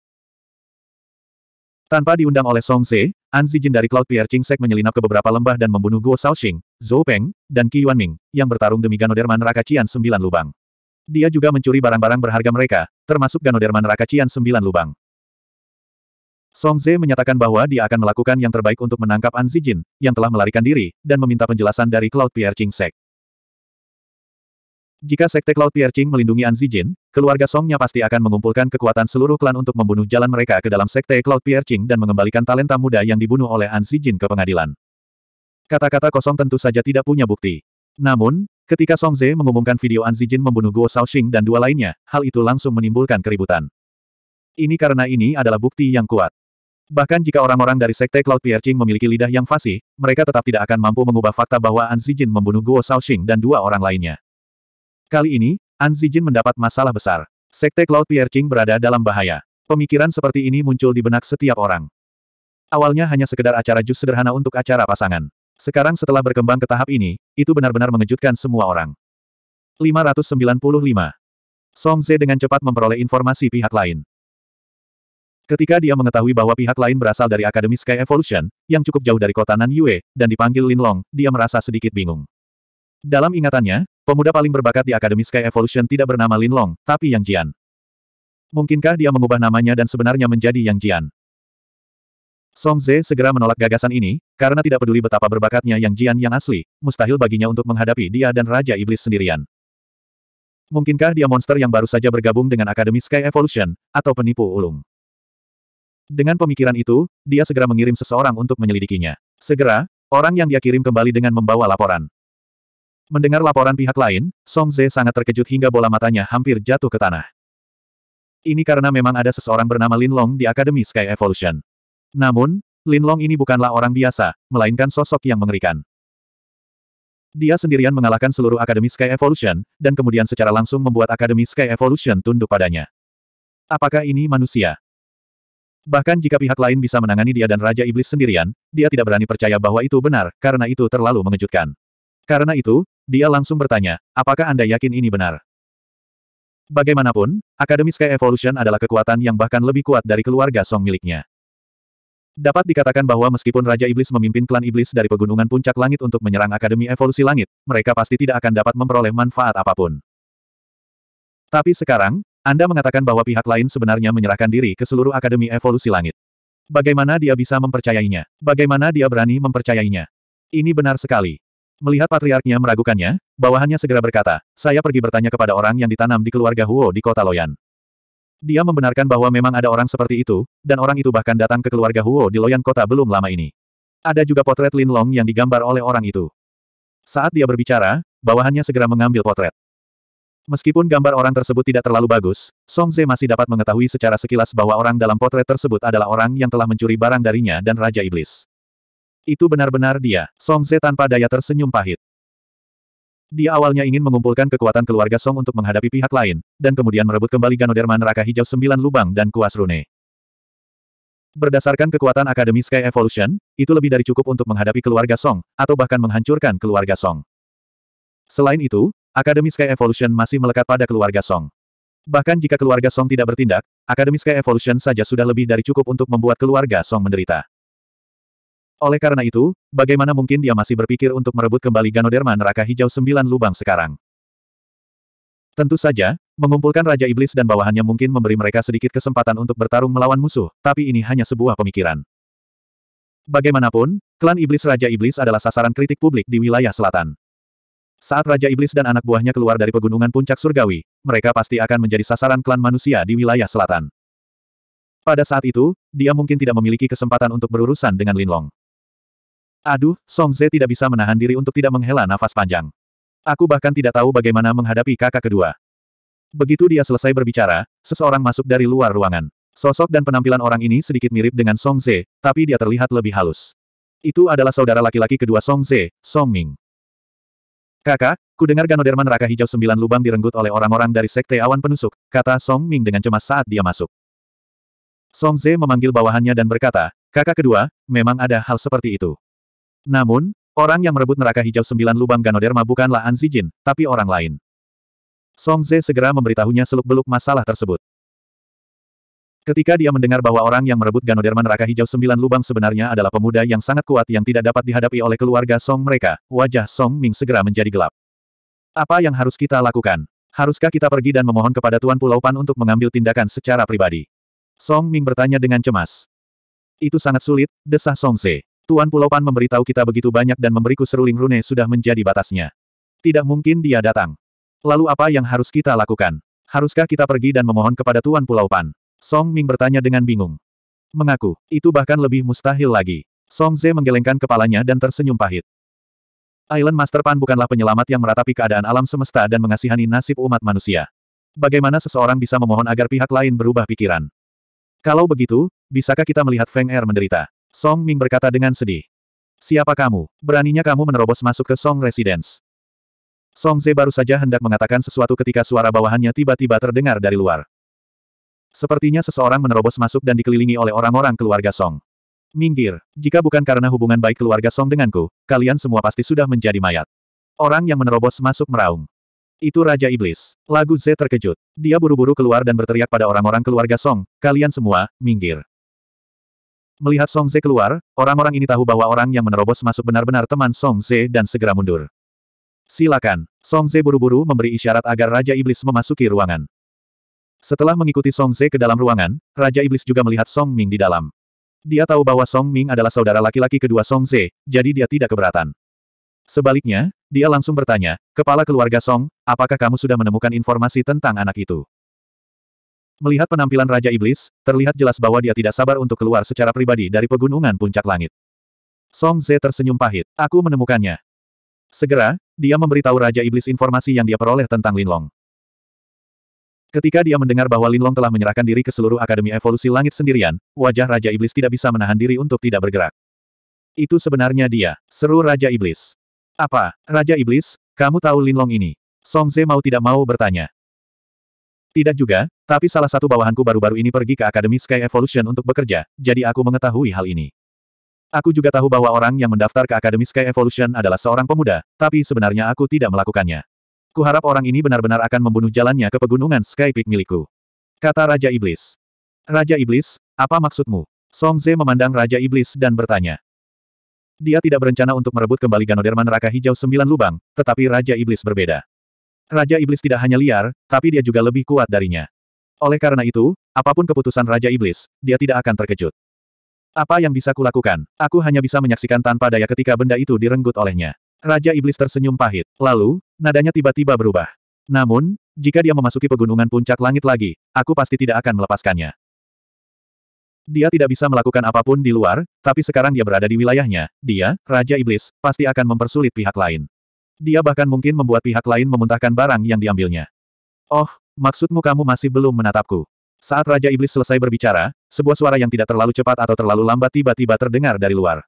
Tanpa diundang oleh Song Ze, An Zijin dari Cloud Pierre Chingsek menyelinap ke beberapa lembah dan membunuh Guo Shaoxing, Zhou Peng, dan Qi Yuanming, yang bertarung demi Ganoderman Cian Sembilan Lubang. Dia juga mencuri barang-barang berharga mereka, termasuk Ganoderman Cian Sembilan Lubang. Song Ze menyatakan bahwa dia akan melakukan yang terbaik untuk menangkap An Zijin, yang telah melarikan diri, dan meminta penjelasan dari Cloud Pierre Chingsek. Jika Sekte Cloud Piercing melindungi An Zijin, keluarga Songnya pasti akan mengumpulkan kekuatan seluruh klan untuk membunuh jalan mereka ke dalam Sekte Cloud Piercing dan mengembalikan talenta muda yang dibunuh oleh An Zijin ke pengadilan. Kata-kata kosong tentu saja tidak punya bukti. Namun, ketika Song Ze mengumumkan video An Zijin membunuh Guo Shaoxing dan dua lainnya, hal itu langsung menimbulkan keributan. Ini karena ini adalah bukti yang kuat. Bahkan jika orang-orang dari Sekte Cloud Piercing memiliki lidah yang fasih, mereka tetap tidak akan mampu mengubah fakta bahwa An Zijin membunuh Guo Shaoxing dan dua orang lainnya. Kali ini, An Zijin mendapat masalah besar. Sekte Cloud Piercing berada dalam bahaya. Pemikiran seperti ini muncul di benak setiap orang. Awalnya hanya sekedar acara jus sederhana untuk acara pasangan. Sekarang setelah berkembang ke tahap ini, itu benar-benar mengejutkan semua orang. 595. Song Ze dengan cepat memperoleh informasi pihak lain. Ketika dia mengetahui bahwa pihak lain berasal dari Akademi Sky Evolution, yang cukup jauh dari kota Nan Yue, dan dipanggil Lin Long, dia merasa sedikit bingung. Dalam ingatannya, Pemuda paling berbakat di Akademi Sky Evolution tidak bernama Lin Long, tapi Yang Jian. Mungkinkah dia mengubah namanya dan sebenarnya menjadi Yang Jian? Song Zhe segera menolak gagasan ini, karena tidak peduli betapa berbakatnya Yang Jian yang asli, mustahil baginya untuk menghadapi dia dan Raja Iblis sendirian. Mungkinkah dia monster yang baru saja bergabung dengan Akademi Sky Evolution, atau penipu ulung? Dengan pemikiran itu, dia segera mengirim seseorang untuk menyelidikinya. Segera, orang yang dia kirim kembali dengan membawa laporan. Mendengar laporan pihak lain, Song Ze sangat terkejut hingga bola matanya hampir jatuh ke tanah. Ini karena memang ada seseorang bernama Lin Long di Akademi Sky Evolution. Namun, Lin Long ini bukanlah orang biasa, melainkan sosok yang mengerikan. Dia sendirian mengalahkan seluruh Akademi Sky Evolution, dan kemudian secara langsung membuat Akademi Sky Evolution tunduk padanya. Apakah ini manusia? Bahkan jika pihak lain bisa menangani dia dan Raja Iblis sendirian, dia tidak berani percaya bahwa itu benar, karena itu terlalu mengejutkan. Karena itu, dia langsung bertanya, apakah Anda yakin ini benar? Bagaimanapun, Akademi Sky Evolution adalah kekuatan yang bahkan lebih kuat dari keluarga Song miliknya. Dapat dikatakan bahwa meskipun Raja Iblis memimpin klan Iblis dari Pegunungan Puncak Langit untuk menyerang Akademi Evolusi Langit, mereka pasti tidak akan dapat memperoleh manfaat apapun. Tapi sekarang, Anda mengatakan bahwa pihak lain sebenarnya menyerahkan diri ke seluruh Akademi Evolusi Langit. Bagaimana dia bisa mempercayainya? Bagaimana dia berani mempercayainya? Ini benar sekali. Melihat patriarknya meragukannya, bawahannya segera berkata, saya pergi bertanya kepada orang yang ditanam di keluarga Huo di kota Loyan. Dia membenarkan bahwa memang ada orang seperti itu, dan orang itu bahkan datang ke keluarga Huo di Loyan kota belum lama ini. Ada juga potret Lin Long yang digambar oleh orang itu. Saat dia berbicara, bawahannya segera mengambil potret. Meskipun gambar orang tersebut tidak terlalu bagus, Song Ze masih dapat mengetahui secara sekilas bahwa orang dalam potret tersebut adalah orang yang telah mencuri barang darinya dan Raja Iblis. Itu benar-benar dia. Song Ze tanpa daya tersenyum pahit. Dia awalnya ingin mengumpulkan kekuatan keluarga Song untuk menghadapi pihak lain, dan kemudian merebut kembali Ganoderma neraka hijau sembilan lubang dan kuas rune. Berdasarkan kekuatan Akademi Sky Evolution, itu lebih dari cukup untuk menghadapi keluarga Song, atau bahkan menghancurkan keluarga Song. Selain itu, Akademi Sky Evolution masih melekat pada keluarga Song. Bahkan jika keluarga Song tidak bertindak, Akademi Sky Evolution saja sudah lebih dari cukup untuk membuat keluarga Song menderita. Oleh karena itu, bagaimana mungkin dia masih berpikir untuk merebut kembali Ganoderma neraka hijau sembilan lubang sekarang? Tentu saja, mengumpulkan Raja Iblis dan bawahannya mungkin memberi mereka sedikit kesempatan untuk bertarung melawan musuh, tapi ini hanya sebuah pemikiran. Bagaimanapun, klan Iblis Raja Iblis adalah sasaran kritik publik di wilayah selatan. Saat Raja Iblis dan anak buahnya keluar dari pegunungan puncak surgawi, mereka pasti akan menjadi sasaran klan manusia di wilayah selatan. Pada saat itu, dia mungkin tidak memiliki kesempatan untuk berurusan dengan Linlong. Aduh, Song Ze tidak bisa menahan diri untuk tidak menghela nafas panjang. Aku bahkan tidak tahu bagaimana menghadapi kakak kedua. Begitu dia selesai berbicara, seseorang masuk dari luar ruangan. Sosok dan penampilan orang ini sedikit mirip dengan Song Ze, tapi dia terlihat lebih halus. Itu adalah saudara laki-laki kedua Song Ze, Song Ming. Kakak, ku dengar Ganoderman Raka Hijau sembilan lubang direnggut oleh orang-orang dari Sekte Awan Penusuk, kata Song Ming dengan cemas saat dia masuk. Song Ze memanggil bawahannya dan berkata, kakak kedua, memang ada hal seperti itu. Namun, orang yang merebut neraka hijau sembilan lubang Ganoderma bukanlah An Jin, tapi orang lain. Song Ze segera memberitahunya seluk-beluk masalah tersebut. Ketika dia mendengar bahwa orang yang merebut Ganoderma neraka hijau sembilan lubang sebenarnya adalah pemuda yang sangat kuat yang tidak dapat dihadapi oleh keluarga Song mereka, wajah Song Ming segera menjadi gelap. Apa yang harus kita lakukan? Haruskah kita pergi dan memohon kepada Tuan Pulau Pan untuk mengambil tindakan secara pribadi? Song Ming bertanya dengan cemas. Itu sangat sulit, desah Song Ze. Tuan Pulau Pan memberitahu kita begitu banyak dan memberiku seruling rune sudah menjadi batasnya. Tidak mungkin dia datang. Lalu apa yang harus kita lakukan? Haruskah kita pergi dan memohon kepada Tuan Pulau Pan? Song Ming bertanya dengan bingung. Mengaku, itu bahkan lebih mustahil lagi. Song Ze menggelengkan kepalanya dan tersenyum pahit. Island Master Pan bukanlah penyelamat yang meratapi keadaan alam semesta dan mengasihani nasib umat manusia. Bagaimana seseorang bisa memohon agar pihak lain berubah pikiran? Kalau begitu, bisakah kita melihat Feng Er menderita? Song Ming berkata dengan sedih. Siapa kamu? Beraninya kamu menerobos masuk ke Song Residence. Song Ze baru saja hendak mengatakan sesuatu ketika suara bawahannya tiba-tiba terdengar dari luar. Sepertinya seseorang menerobos masuk dan dikelilingi oleh orang-orang keluarga Song. Minggir, jika bukan karena hubungan baik keluarga Song denganku, kalian semua pasti sudah menjadi mayat. Orang yang menerobos masuk meraung. Itu Raja Iblis. Lagu Z terkejut. Dia buru-buru keluar dan berteriak pada orang-orang keluarga Song, kalian semua, minggir. Melihat Song Ze keluar, orang-orang ini tahu bahwa orang yang menerobos masuk benar-benar teman Song Ze dan segera mundur. Silakan. Song Ze buru-buru memberi isyarat agar Raja Iblis memasuki ruangan. Setelah mengikuti Song Ze ke dalam ruangan, Raja Iblis juga melihat Song Ming di dalam. Dia tahu bahwa Song Ming adalah saudara laki-laki kedua Song Ze, jadi dia tidak keberatan. Sebaliknya, dia langsung bertanya, Kepala keluarga Song, apakah kamu sudah menemukan informasi tentang anak itu? Melihat penampilan Raja Iblis, terlihat jelas bahwa dia tidak sabar untuk keluar secara pribadi dari pegunungan puncak langit. Song Ze tersenyum pahit. Aku menemukannya. Segera, dia memberitahu Raja Iblis informasi yang dia peroleh tentang Linlong. Ketika dia mendengar bahwa Linlong telah menyerahkan diri ke seluruh Akademi Evolusi Langit sendirian, wajah Raja Iblis tidak bisa menahan diri untuk tidak bergerak. Itu sebenarnya dia, seru Raja Iblis. Apa, Raja Iblis, kamu tahu Linlong ini? Song Ze mau tidak mau bertanya. Tidak juga, tapi salah satu bawahanku baru-baru ini pergi ke Akademi Sky Evolution untuk bekerja, jadi aku mengetahui hal ini. Aku juga tahu bahwa orang yang mendaftar ke Akademi Sky Evolution adalah seorang pemuda, tapi sebenarnya aku tidak melakukannya. Kuharap orang ini benar-benar akan membunuh jalannya ke pegunungan Sky Peak milikku. Kata Raja Iblis. Raja Iblis, apa maksudmu? Song Ze memandang Raja Iblis dan bertanya. Dia tidak berencana untuk merebut kembali Ganoderman Neraka Hijau Sembilan Lubang, tetapi Raja Iblis berbeda. Raja Iblis tidak hanya liar, tapi dia juga lebih kuat darinya. Oleh karena itu, apapun keputusan Raja Iblis, dia tidak akan terkejut. Apa yang bisa kulakukan? Aku hanya bisa menyaksikan tanpa daya ketika benda itu direnggut olehnya. Raja Iblis tersenyum pahit. Lalu, nadanya tiba-tiba berubah. Namun, jika dia memasuki pegunungan puncak langit lagi, aku pasti tidak akan melepaskannya. Dia tidak bisa melakukan apapun di luar, tapi sekarang dia berada di wilayahnya, dia, Raja Iblis, pasti akan mempersulit pihak lain. Dia bahkan mungkin membuat pihak lain memuntahkan barang yang diambilnya. Oh, maksudmu kamu masih belum menatapku? Saat Raja Iblis selesai berbicara, sebuah suara yang tidak terlalu cepat atau terlalu lambat tiba-tiba terdengar dari luar.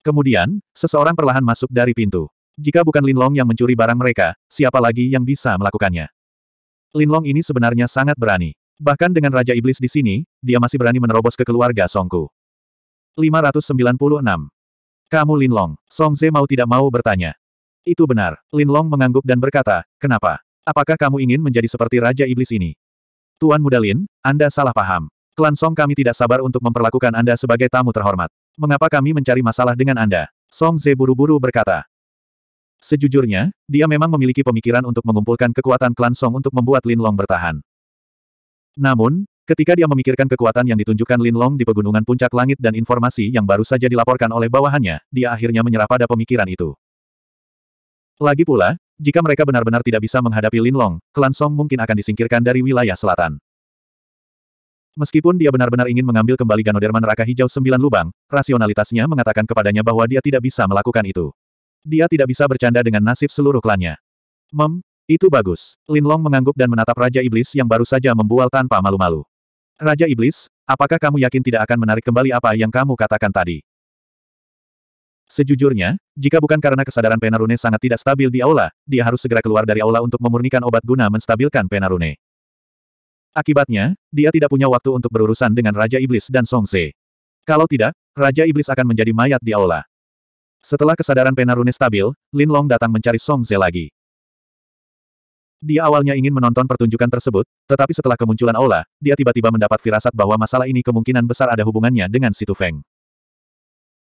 Kemudian, seseorang perlahan masuk dari pintu. Jika bukan Linlong yang mencuri barang mereka, siapa lagi yang bisa melakukannya? Linlong ini sebenarnya sangat berani. Bahkan dengan Raja Iblis di sini, dia masih berani menerobos ke keluarga Songku. 596. Kamu Linlong, Song Ze mau tidak mau bertanya. Itu benar. Lin Long mengangguk dan berkata, kenapa? Apakah kamu ingin menjadi seperti Raja Iblis ini? Tuan Muda Lin, Anda salah paham. Klan Song kami tidak sabar untuk memperlakukan Anda sebagai tamu terhormat. Mengapa kami mencari masalah dengan Anda? Song Ze buru-buru berkata. Sejujurnya, dia memang memiliki pemikiran untuk mengumpulkan kekuatan klan Song untuk membuat Lin Long bertahan. Namun, ketika dia memikirkan kekuatan yang ditunjukkan Lin Long di pegunungan puncak langit dan informasi yang baru saja dilaporkan oleh bawahannya, dia akhirnya menyerah pada pemikiran itu. Lagi pula, jika mereka benar-benar tidak bisa menghadapi Linlong, klan Song mungkin akan disingkirkan dari wilayah selatan. Meskipun dia benar-benar ingin mengambil kembali Ganoderma neraka hijau sembilan lubang, rasionalitasnya mengatakan kepadanya bahwa dia tidak bisa melakukan itu. Dia tidak bisa bercanda dengan nasib seluruh klannya. Mem, itu bagus. Lin Long mengangguk dan menatap Raja Iblis yang baru saja membual tanpa malu-malu. Raja Iblis, apakah kamu yakin tidak akan menarik kembali apa yang kamu katakan tadi? Sejujurnya, jika bukan karena kesadaran Penarune sangat tidak stabil di aula, dia harus segera keluar dari aula untuk memurnikan obat guna menstabilkan Penarune. Akibatnya, dia tidak punya waktu untuk berurusan dengan Raja Iblis dan Songse. Kalau tidak, Raja Iblis akan menjadi mayat di aula. Setelah kesadaran Penarune stabil, Lin Long datang mencari Songse lagi. Dia awalnya ingin menonton pertunjukan tersebut, tetapi setelah kemunculan aula, dia tiba-tiba mendapat firasat bahwa masalah ini kemungkinan besar ada hubungannya dengan Situ Feng.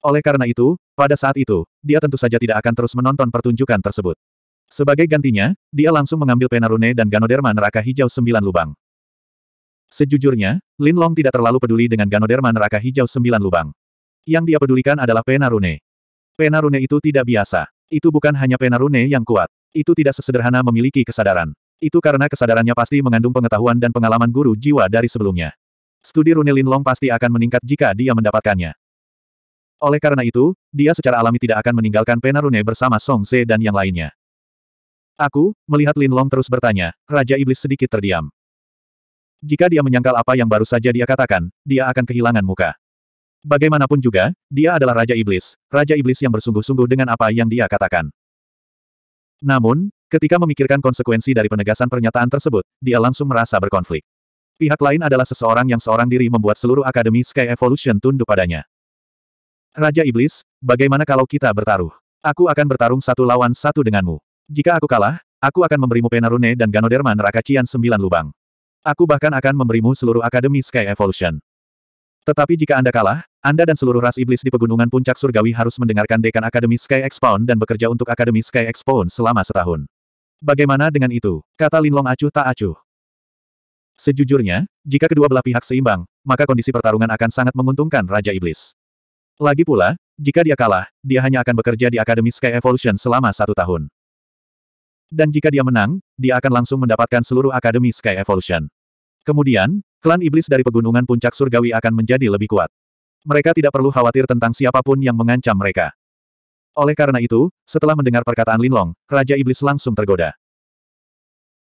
Oleh karena itu, pada saat itu, dia tentu saja tidak akan terus menonton pertunjukan tersebut. Sebagai gantinya, dia langsung mengambil penarune dan ganoderma neraka hijau sembilan lubang. Sejujurnya, Lin Long tidak terlalu peduli dengan ganoderma neraka hijau sembilan lubang. Yang dia pedulikan adalah penarune. Penarune itu tidak biasa. Itu bukan hanya penarune yang kuat. Itu tidak sesederhana memiliki kesadaran. Itu karena kesadarannya pasti mengandung pengetahuan dan pengalaman guru jiwa dari sebelumnya. Studi rune Lin Long pasti akan meningkat jika dia mendapatkannya. Oleh karena itu, dia secara alami tidak akan meninggalkan Penarune bersama Song Ze dan yang lainnya. Aku, melihat Lin Long terus bertanya, Raja Iblis sedikit terdiam. Jika dia menyangkal apa yang baru saja dia katakan, dia akan kehilangan muka. Bagaimanapun juga, dia adalah Raja Iblis, Raja Iblis yang bersungguh-sungguh dengan apa yang dia katakan. Namun, ketika memikirkan konsekuensi dari penegasan pernyataan tersebut, dia langsung merasa berkonflik. Pihak lain adalah seseorang yang seorang diri membuat seluruh Akademi Sky Evolution tunduk padanya. Raja Iblis, bagaimana kalau kita bertaruh? Aku akan bertarung satu lawan satu denganmu. Jika aku kalah, aku akan memberimu Penarune dan Ganoderma neraka Cian sembilan lubang. Aku bahkan akan memberimu seluruh Akademi Sky Evolution. Tetapi jika Anda kalah, Anda dan seluruh ras iblis di pegunungan puncak surgawi harus mendengarkan dekan Akademi Sky Expound dan bekerja untuk Akademi Sky Expound selama setahun. Bagaimana dengan itu? Kata Linlong acuh tak acuh. Sejujurnya, jika kedua belah pihak seimbang, maka kondisi pertarungan akan sangat menguntungkan Raja Iblis. Lagi pula, jika dia kalah, dia hanya akan bekerja di Akademi Sky Evolution selama satu tahun. Dan jika dia menang, dia akan langsung mendapatkan seluruh Akademi Sky Evolution. Kemudian, klan iblis dari pegunungan puncak surgawi akan menjadi lebih kuat. Mereka tidak perlu khawatir tentang siapapun yang mengancam mereka. Oleh karena itu, setelah mendengar perkataan Linlong, Raja Iblis langsung tergoda.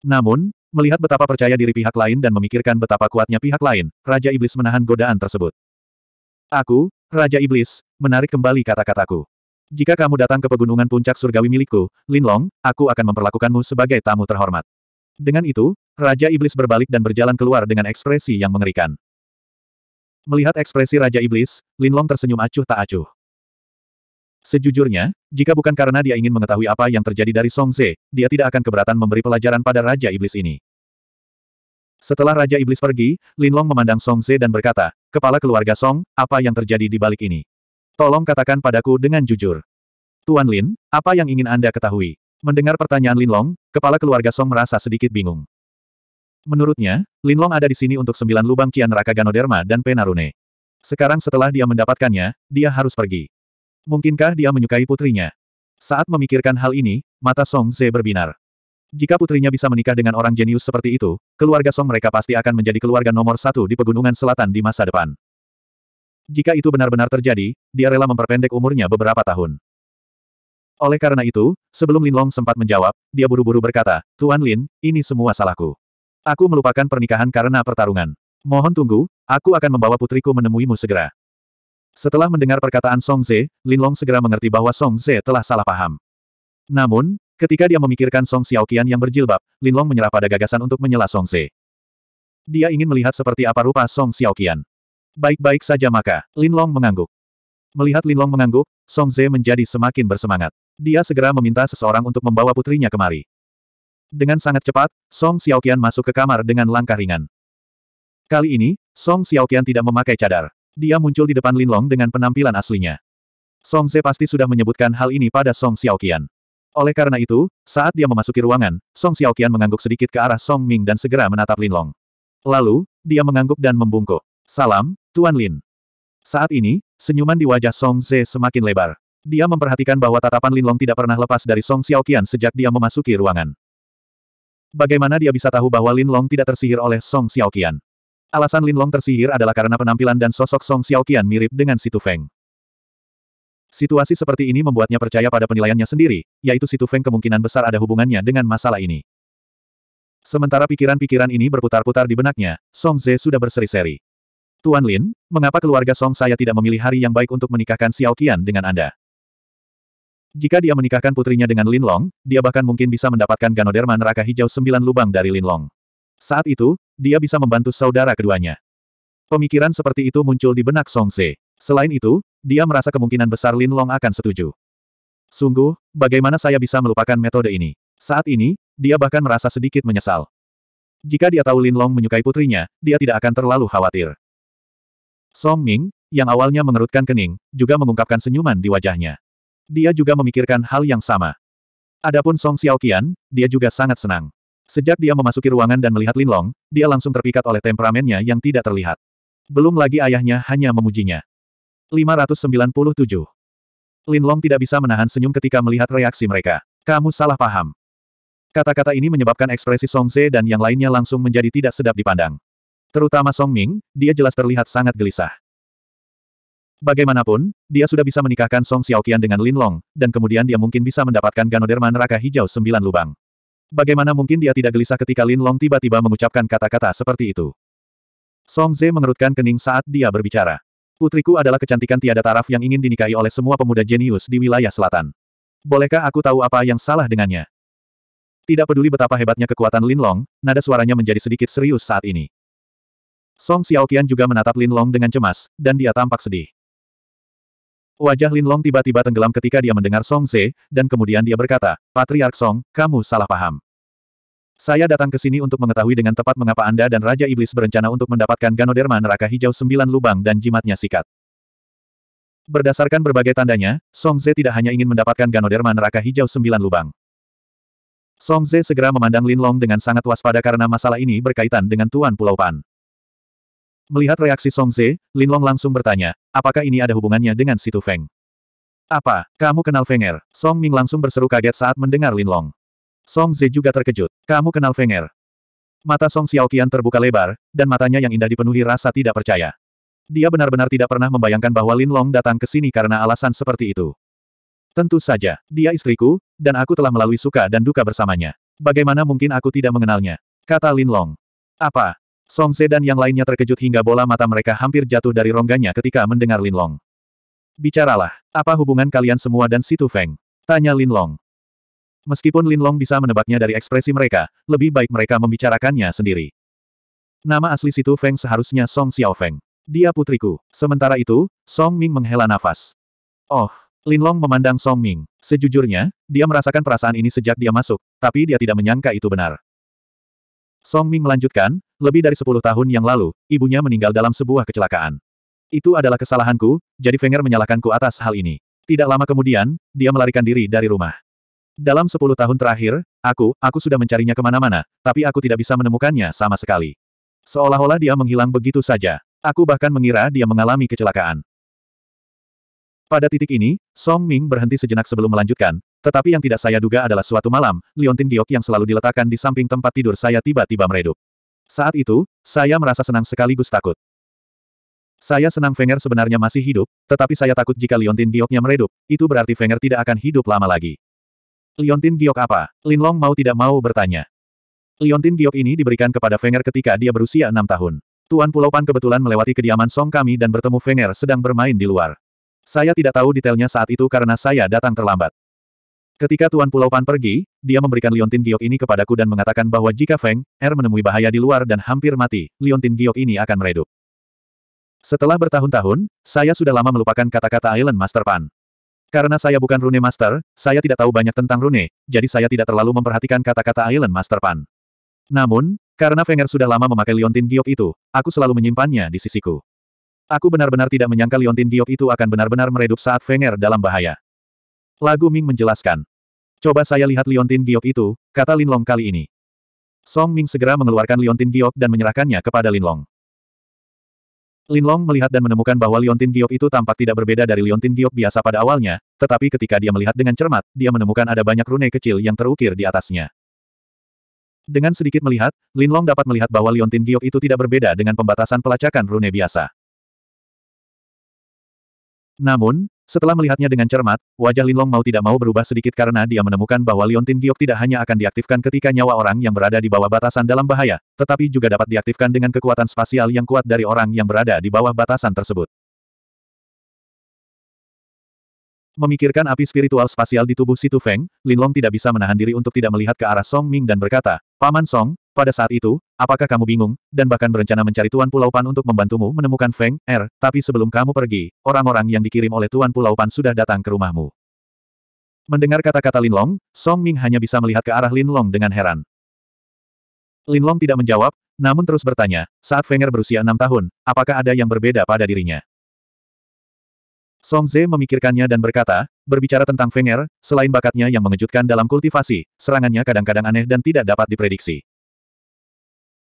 Namun, melihat betapa percaya diri pihak lain dan memikirkan betapa kuatnya pihak lain, Raja Iblis menahan godaan tersebut. Aku, Raja Iblis, menarik kembali kata-kataku. Jika kamu datang ke pegunungan puncak surgawi milikku, Linlong, aku akan memperlakukanmu sebagai tamu terhormat. Dengan itu, Raja Iblis berbalik dan berjalan keluar dengan ekspresi yang mengerikan. Melihat ekspresi Raja Iblis, Linlong tersenyum acuh tak acuh. Sejujurnya, jika bukan karena dia ingin mengetahui apa yang terjadi dari Song Ze, dia tidak akan keberatan memberi pelajaran pada Raja Iblis ini. Setelah Raja Iblis pergi, Linlong memandang Song Ze dan berkata, Kepala keluarga Song, apa yang terjadi di balik ini? Tolong katakan padaku dengan jujur. Tuan Lin, apa yang ingin Anda ketahui? Mendengar pertanyaan Lin Long, kepala keluarga Song merasa sedikit bingung. Menurutnya, Lin Long ada di sini untuk sembilan lubang kian neraka Ganoderma dan Penarune. Sekarang setelah dia mendapatkannya, dia harus pergi. Mungkinkah dia menyukai putrinya? Saat memikirkan hal ini, mata Song Ze berbinar. Jika putrinya bisa menikah dengan orang jenius seperti itu, keluarga Song mereka pasti akan menjadi keluarga nomor satu di Pegunungan Selatan di masa depan. Jika itu benar-benar terjadi, dia rela memperpendek umurnya beberapa tahun. Oleh karena itu, sebelum Lin Long sempat menjawab, dia buru-buru berkata, Tuan Lin, ini semua salahku. Aku melupakan pernikahan karena pertarungan. Mohon tunggu, aku akan membawa putriku menemuimu segera. Setelah mendengar perkataan Song Ze, Lin Long segera mengerti bahwa Song Ze telah salah paham. Namun, Ketika dia memikirkan Song Xiaoqian yang berjilbab, Linlong menyerah pada gagasan untuk menyela Song Ze. Dia ingin melihat seperti apa rupa Song Xiaoqian. Baik-baik saja maka, Linlong mengangguk. Melihat Linlong mengangguk, Song Ze menjadi semakin bersemangat. Dia segera meminta seseorang untuk membawa putrinya kemari. Dengan sangat cepat, Song Xiaoqian masuk ke kamar dengan langkah ringan. Kali ini, Song Xiaoqian tidak memakai cadar. Dia muncul di depan Linlong dengan penampilan aslinya. Song Ze pasti sudah menyebutkan hal ini pada Song Xiaoqian. Oleh karena itu, saat dia memasuki ruangan, Song Xiaoqian mengangguk sedikit ke arah Song Ming dan segera menatap Lin Long. Lalu, dia mengangguk dan membungkuk. Salam, Tuan Lin. Saat ini, senyuman di wajah Song Ze semakin lebar. Dia memperhatikan bahwa tatapan Lin Long tidak pernah lepas dari Song Xiaoqian sejak dia memasuki ruangan. Bagaimana dia bisa tahu bahwa Lin Long tidak tersihir oleh Song Xiaoqian? Alasan Lin Long tersihir adalah karena penampilan dan sosok Song Xiaoqian mirip dengan Situ Feng. Situasi seperti ini membuatnya percaya pada penilaiannya sendiri, yaitu Situ Feng kemungkinan besar ada hubungannya dengan masalah ini. Sementara pikiran-pikiran ini berputar-putar di benaknya, Song Ze sudah berseri-seri. Tuan Lin, mengapa keluarga Song saya tidak memilih hari yang baik untuk menikahkan Xiao Qian dengan Anda? Jika dia menikahkan putrinya dengan Lin Long, dia bahkan mungkin bisa mendapatkan Ganoderma neraka hijau sembilan lubang dari Lin Long. Saat itu, dia bisa membantu saudara keduanya. Pemikiran seperti itu muncul di benak Song Ze. Selain itu, dia merasa kemungkinan besar Lin Long akan setuju. Sungguh, bagaimana saya bisa melupakan metode ini? Saat ini, dia bahkan merasa sedikit menyesal. Jika dia tahu Lin Long menyukai putrinya, dia tidak akan terlalu khawatir. Song Ming, yang awalnya mengerutkan kening, juga mengungkapkan senyuman di wajahnya. Dia juga memikirkan hal yang sama. Adapun Song Xiaoqian, dia juga sangat senang. Sejak dia memasuki ruangan dan melihat Lin Long, dia langsung terpikat oleh temperamennya yang tidak terlihat. Belum lagi ayahnya hanya memujinya. 597. Lin Long tidak bisa menahan senyum ketika melihat reaksi mereka. Kamu salah paham. Kata-kata ini menyebabkan ekspresi Song Ze dan yang lainnya langsung menjadi tidak sedap dipandang. Terutama Song Ming, dia jelas terlihat sangat gelisah. Bagaimanapun, dia sudah bisa menikahkan Song Xiaoqian dengan Lin Long, dan kemudian dia mungkin bisa mendapatkan Ganoderma neraka hijau sembilan lubang. Bagaimana mungkin dia tidak gelisah ketika Lin Long tiba-tiba mengucapkan kata-kata seperti itu? Song Ze mengerutkan kening saat dia berbicara. Putriku adalah kecantikan tiada taraf yang ingin dinikahi oleh semua pemuda jenius di wilayah selatan. Bolehkah aku tahu apa yang salah dengannya? Tidak peduli betapa hebatnya kekuatan Lin Long, nada suaranya menjadi sedikit serius saat ini. Song Xiaoqian juga menatap Lin Long dengan cemas, dan dia tampak sedih. Wajah Lin Long tiba-tiba tenggelam ketika dia mendengar Song Ze, dan kemudian dia berkata, Patriark Song, kamu salah paham. Saya datang ke sini untuk mengetahui dengan tepat mengapa Anda dan Raja Iblis berencana untuk mendapatkan Ganoderma neraka hijau sembilan lubang dan jimatnya sikat. Berdasarkan berbagai tandanya, Song Ze tidak hanya ingin mendapatkan Ganoderma neraka hijau sembilan lubang. Song Ze segera memandang Lin Long dengan sangat waspada karena masalah ini berkaitan dengan Tuan Pulau Pan. Melihat reaksi Song Ze, Lin Long langsung bertanya, apakah ini ada hubungannya dengan Situ Feng? Apa, kamu kenal Fenger? Song Ming langsung berseru kaget saat mendengar Lin Long. Song Ze juga terkejut. Kamu kenal Fenger. Mata Song Xiaoqian terbuka lebar, dan matanya yang indah dipenuhi rasa tidak percaya. Dia benar-benar tidak pernah membayangkan bahwa Lin Long datang ke sini karena alasan seperti itu. Tentu saja, dia istriku, dan aku telah melalui suka dan duka bersamanya. Bagaimana mungkin aku tidak mengenalnya? Kata Lin Long. Apa? Song Ze dan yang lainnya terkejut hingga bola mata mereka hampir jatuh dari rongganya ketika mendengar Lin Long. Bicaralah, apa hubungan kalian semua dan Situ Feng? Tanya Lin Long. Meskipun Lin Long bisa menebaknya dari ekspresi mereka, lebih baik mereka membicarakannya sendiri. Nama asli situ Feng seharusnya Song Xiaofeng. Dia putriku. Sementara itu, Song Ming menghela nafas. Oh, Lin Long memandang Song Ming. Sejujurnya, dia merasakan perasaan ini sejak dia masuk, tapi dia tidak menyangka itu benar. Song Ming melanjutkan, lebih dari sepuluh tahun yang lalu, ibunya meninggal dalam sebuah kecelakaan. Itu adalah kesalahanku, jadi Fenger menyalahkanku atas hal ini. Tidak lama kemudian, dia melarikan diri dari rumah. Dalam sepuluh tahun terakhir, aku, aku sudah mencarinya kemana-mana, tapi aku tidak bisa menemukannya sama sekali. Seolah-olah dia menghilang begitu saja. Aku bahkan mengira dia mengalami kecelakaan. Pada titik ini, Song Ming berhenti sejenak sebelum melanjutkan, tetapi yang tidak saya duga adalah suatu malam, liontin giok yang selalu diletakkan di samping tempat tidur saya tiba-tiba meredup. Saat itu, saya merasa senang sekaligus takut. Saya senang Fenger sebenarnya masih hidup, tetapi saya takut jika liontin gioknya meredup, itu berarti Fenger tidak akan hidup lama lagi. Liontin giok apa? Lin Long mau tidak mau bertanya. Liontin giok ini diberikan kepada Fenger ketika dia berusia enam tahun. Tuan Pulau Pan kebetulan melewati kediaman Song kami dan bertemu Fenger sedang bermain di luar. Saya tidak tahu detailnya saat itu karena saya datang terlambat. Ketika Tuan Pulau Pan pergi, dia memberikan Liontin giok ini kepadaku dan mengatakan bahwa jika Feng Er menemui bahaya di luar dan hampir mati, Liontin giok ini akan meredup. Setelah bertahun-tahun, saya sudah lama melupakan kata-kata Island Master Pan. Karena saya bukan Rune Master, saya tidak tahu banyak tentang Rune, jadi saya tidak terlalu memperhatikan kata-kata Island Master Pan. Namun, karena Fenger sudah lama memakai liontin giok itu, aku selalu menyimpannya di sisiku. Aku benar-benar tidak menyangka liontin giok itu akan benar-benar meredup saat Fenger dalam bahaya. Lagu Ming menjelaskan. Coba saya lihat liontin giok itu, kata Linlong kali ini. Song Ming segera mengeluarkan liontin giok dan menyerahkannya kepada Linlong. Lin Long melihat dan menemukan bahwa liontin giok itu tampak tidak berbeda dari liontin giok biasa pada awalnya, tetapi ketika dia melihat dengan cermat, dia menemukan ada banyak rune kecil yang terukir di atasnya. Dengan sedikit melihat, Lin Long dapat melihat bahwa liontin giok itu tidak berbeda dengan pembatasan pelacakan rune biasa. Namun, setelah melihatnya dengan cermat, wajah Linlong mau tidak mau berubah sedikit karena dia menemukan bahwa Liontin Giok tidak hanya akan diaktifkan ketika nyawa orang yang berada di bawah batasan dalam bahaya, tetapi juga dapat diaktifkan dengan kekuatan spasial yang kuat dari orang yang berada di bawah batasan tersebut. Memikirkan api spiritual spasial di tubuh Situ Feng, Linlong tidak bisa menahan diri untuk tidak melihat ke arah Song Ming dan berkata, Paman Song, pada saat itu, apakah kamu bingung, dan bahkan berencana mencari Tuan Pulau Pan untuk membantumu menemukan Feng, Er, tapi sebelum kamu pergi, orang-orang yang dikirim oleh Tuan Pulau Pan sudah datang ke rumahmu. Mendengar kata-kata Lin Long, Song Ming hanya bisa melihat ke arah Lin Long dengan heran. Lin Long tidak menjawab, namun terus bertanya, saat Feng Er berusia enam tahun, apakah ada yang berbeda pada dirinya? Song Ze memikirkannya dan berkata, berbicara tentang Feng Er, selain bakatnya yang mengejutkan dalam kultivasi, serangannya kadang-kadang aneh dan tidak dapat diprediksi.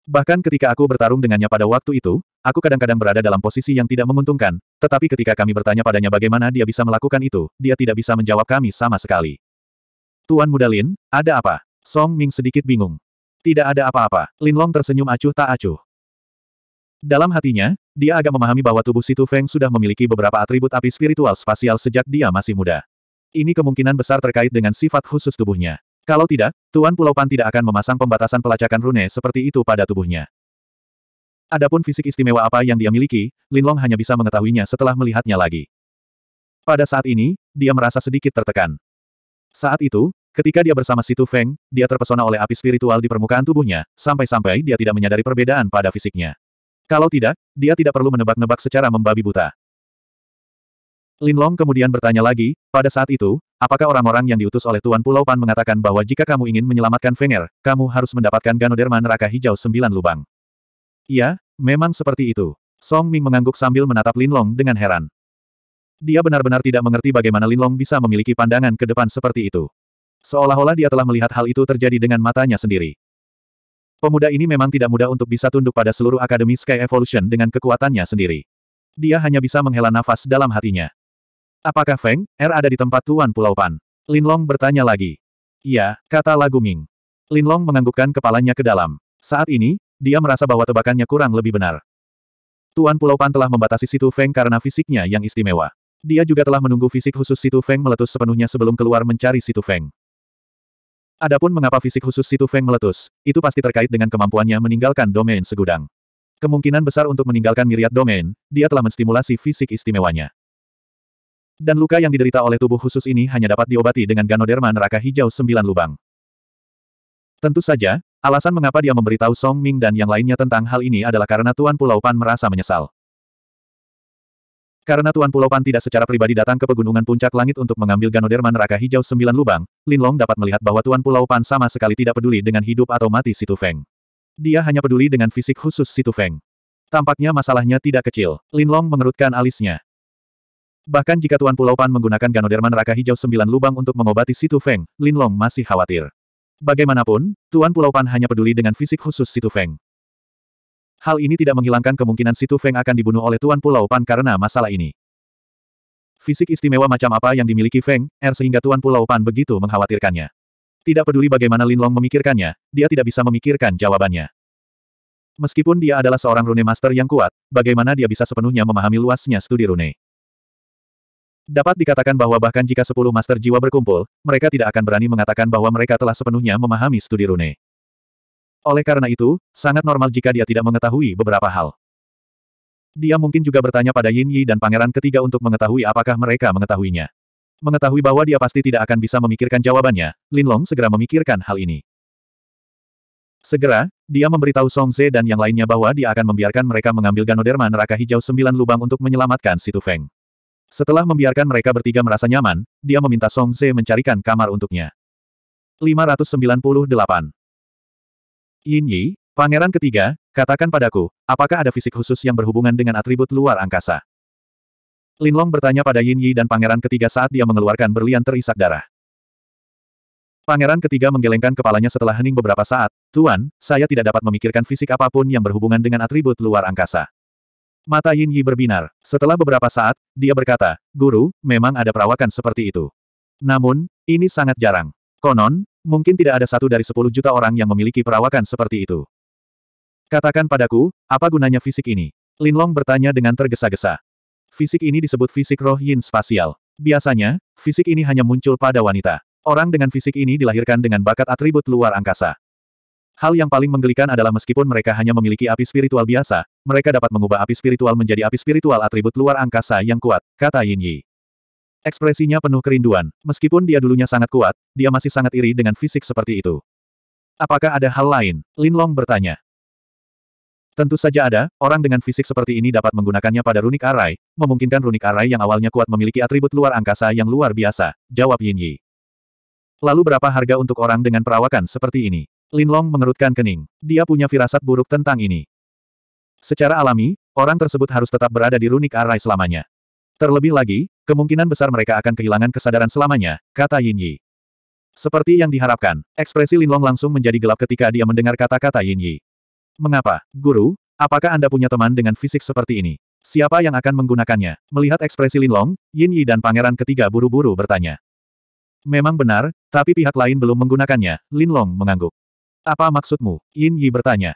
Bahkan ketika aku bertarung dengannya pada waktu itu, aku kadang-kadang berada dalam posisi yang tidak menguntungkan, tetapi ketika kami bertanya padanya bagaimana dia bisa melakukan itu, dia tidak bisa menjawab kami sama sekali. Tuan Muda Lin, ada apa? Song Ming sedikit bingung. Tidak ada apa-apa, Lin Long tersenyum acuh tak acuh. Dalam hatinya, dia agak memahami bahwa tubuh Situ Feng sudah memiliki beberapa atribut api spiritual spasial sejak dia masih muda. Ini kemungkinan besar terkait dengan sifat khusus tubuhnya. Kalau tidak, Tuan Pulau Pan tidak akan memasang pembatasan pelacakan rune seperti itu pada tubuhnya. Adapun fisik istimewa apa yang dia miliki, Long hanya bisa mengetahuinya setelah melihatnya lagi. Pada saat ini, dia merasa sedikit tertekan. Saat itu, ketika dia bersama Situ Feng, dia terpesona oleh api spiritual di permukaan tubuhnya, sampai-sampai dia tidak menyadari perbedaan pada fisiknya. Kalau tidak, dia tidak perlu menebak-nebak secara membabi buta. Linlong kemudian bertanya lagi, pada saat itu, apakah orang-orang yang diutus oleh Tuan Pulau Pan mengatakan bahwa jika kamu ingin menyelamatkan Fenger, kamu harus mendapatkan Ganoderma neraka hijau sembilan lubang? Iya, memang seperti itu. Song Ming mengangguk sambil menatap Linlong dengan heran. Dia benar-benar tidak mengerti bagaimana Linlong bisa memiliki pandangan ke depan seperti itu. Seolah-olah dia telah melihat hal itu terjadi dengan matanya sendiri. Pemuda ini memang tidak mudah untuk bisa tunduk pada seluruh Akademi Sky Evolution dengan kekuatannya sendiri. Dia hanya bisa menghela nafas dalam hatinya. Apakah Feng, Er ada di tempat Tuan Pulau Pan? Linlong bertanya lagi. Iya, kata Lagu Laguming. Linlong menganggukkan kepalanya ke dalam. Saat ini, dia merasa bahwa tebakannya kurang lebih benar. Tuan Pulau Pan telah membatasi Situ Feng karena fisiknya yang istimewa. Dia juga telah menunggu fisik khusus Situ Feng meletus sepenuhnya sebelum keluar mencari Situ Feng. Adapun mengapa fisik khusus Situ Feng meletus, itu pasti terkait dengan kemampuannya meninggalkan domain segudang. Kemungkinan besar untuk meninggalkan miriat domain, dia telah menstimulasi fisik istimewanya. Dan luka yang diderita oleh tubuh khusus ini hanya dapat diobati dengan ganoderma neraka hijau sembilan lubang. Tentu saja, alasan mengapa dia memberitahu Song Ming dan yang lainnya tentang hal ini adalah karena Tuan Pulau Pan merasa menyesal. Karena Tuan Pulau Pan tidak secara pribadi datang ke pegunungan puncak langit untuk mengambil Ganoderma neraka hijau sembilan lubang, Lin Long dapat melihat bahwa Tuan Pulau Pan sama sekali tidak peduli dengan hidup atau mati Situ Feng. Dia hanya peduli dengan fisik khusus Situ Feng. Tampaknya masalahnya tidak kecil. Lin Long mengerutkan alisnya. Bahkan jika Tuan Pulau Pan menggunakan Ganoderma neraka hijau sembilan lubang untuk mengobati Situ Feng, Lin Long masih khawatir. Bagaimanapun, Tuan Pulau Pan hanya peduli dengan fisik khusus Situ Feng. Hal ini tidak menghilangkan kemungkinan Situ Feng akan dibunuh oleh Tuan Pulau Pan karena masalah ini. Fisik istimewa macam apa yang dimiliki Feng, Er sehingga Tuan Pulau Pan begitu mengkhawatirkannya. Tidak peduli bagaimana Lin Long memikirkannya, dia tidak bisa memikirkan jawabannya. Meskipun dia adalah seorang rune master yang kuat, bagaimana dia bisa sepenuhnya memahami luasnya studi rune? Dapat dikatakan bahwa bahkan jika sepuluh master jiwa berkumpul, mereka tidak akan berani mengatakan bahwa mereka telah sepenuhnya memahami studi rune. Oleh karena itu, sangat normal jika dia tidak mengetahui beberapa hal. Dia mungkin juga bertanya pada Yin Yi dan pangeran ketiga untuk mengetahui apakah mereka mengetahuinya. Mengetahui bahwa dia pasti tidak akan bisa memikirkan jawabannya, Lin Long segera memikirkan hal ini. Segera, dia memberitahu Song Ze dan yang lainnya bahwa dia akan membiarkan mereka mengambil Ganoderma neraka hijau sembilan lubang untuk menyelamatkan Situ Feng. Setelah membiarkan mereka bertiga merasa nyaman, dia meminta Song Ze mencarikan kamar untuknya. 598 Yin Yi, pangeran ketiga, katakan padaku, apakah ada fisik khusus yang berhubungan dengan atribut luar angkasa? Lin Long bertanya pada Yin Yi dan pangeran ketiga saat dia mengeluarkan berlian terisak darah. Pangeran ketiga menggelengkan kepalanya setelah hening beberapa saat. Tuan, saya tidak dapat memikirkan fisik apapun yang berhubungan dengan atribut luar angkasa. Mata Yin Yi berbinar. Setelah beberapa saat, dia berkata, Guru, memang ada perawakan seperti itu. Namun, ini sangat jarang. Konon, Mungkin tidak ada satu dari sepuluh juta orang yang memiliki perawakan seperti itu. Katakan padaku, apa gunanya fisik ini? Linlong bertanya dengan tergesa-gesa. Fisik ini disebut fisik roh yin spasial. Biasanya, fisik ini hanya muncul pada wanita. Orang dengan fisik ini dilahirkan dengan bakat atribut luar angkasa. Hal yang paling menggelikan adalah meskipun mereka hanya memiliki api spiritual biasa, mereka dapat mengubah api spiritual menjadi api spiritual atribut luar angkasa yang kuat, kata Yin Yi. Ekspresinya penuh kerinduan, meskipun dia dulunya sangat kuat, dia masih sangat iri dengan fisik seperti itu. Apakah ada hal lain? Lin Long bertanya. Tentu saja ada, orang dengan fisik seperti ini dapat menggunakannya pada runik arai, memungkinkan runik arai yang awalnya kuat memiliki atribut luar angkasa yang luar biasa, jawab Yin Yi. Lalu berapa harga untuk orang dengan perawakan seperti ini? Lin Long mengerutkan kening. Dia punya firasat buruk tentang ini. Secara alami, orang tersebut harus tetap berada di runik arai selamanya. Terlebih lagi, kemungkinan besar mereka akan kehilangan kesadaran selamanya, kata Yin Yi. Seperti yang diharapkan, ekspresi Lin Long langsung menjadi gelap ketika dia mendengar kata-kata Yin Yi. Mengapa, Guru? Apakah Anda punya teman dengan fisik seperti ini? Siapa yang akan menggunakannya? Melihat ekspresi Lin Long, Yin Yi dan pangeran ketiga buru-buru bertanya. Memang benar, tapi pihak lain belum menggunakannya, Lin Long mengangguk. Apa maksudmu? Yin Yi bertanya.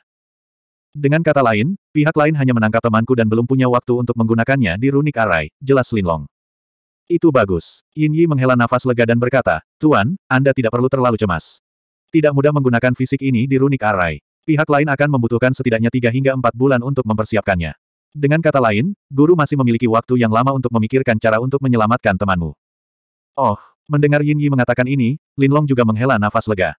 Dengan kata lain, pihak lain hanya menangkap temanku dan belum punya waktu untuk menggunakannya di runik arai, jelas Linlong. Itu bagus. Yin Yi menghela nafas lega dan berkata, Tuan, Anda tidak perlu terlalu cemas. Tidak mudah menggunakan fisik ini di runik arai. Pihak lain akan membutuhkan setidaknya 3 hingga 4 bulan untuk mempersiapkannya. Dengan kata lain, guru masih memiliki waktu yang lama untuk memikirkan cara untuk menyelamatkan temanmu. Oh, mendengar Yin Yi mengatakan ini, Linlong juga menghela nafas lega.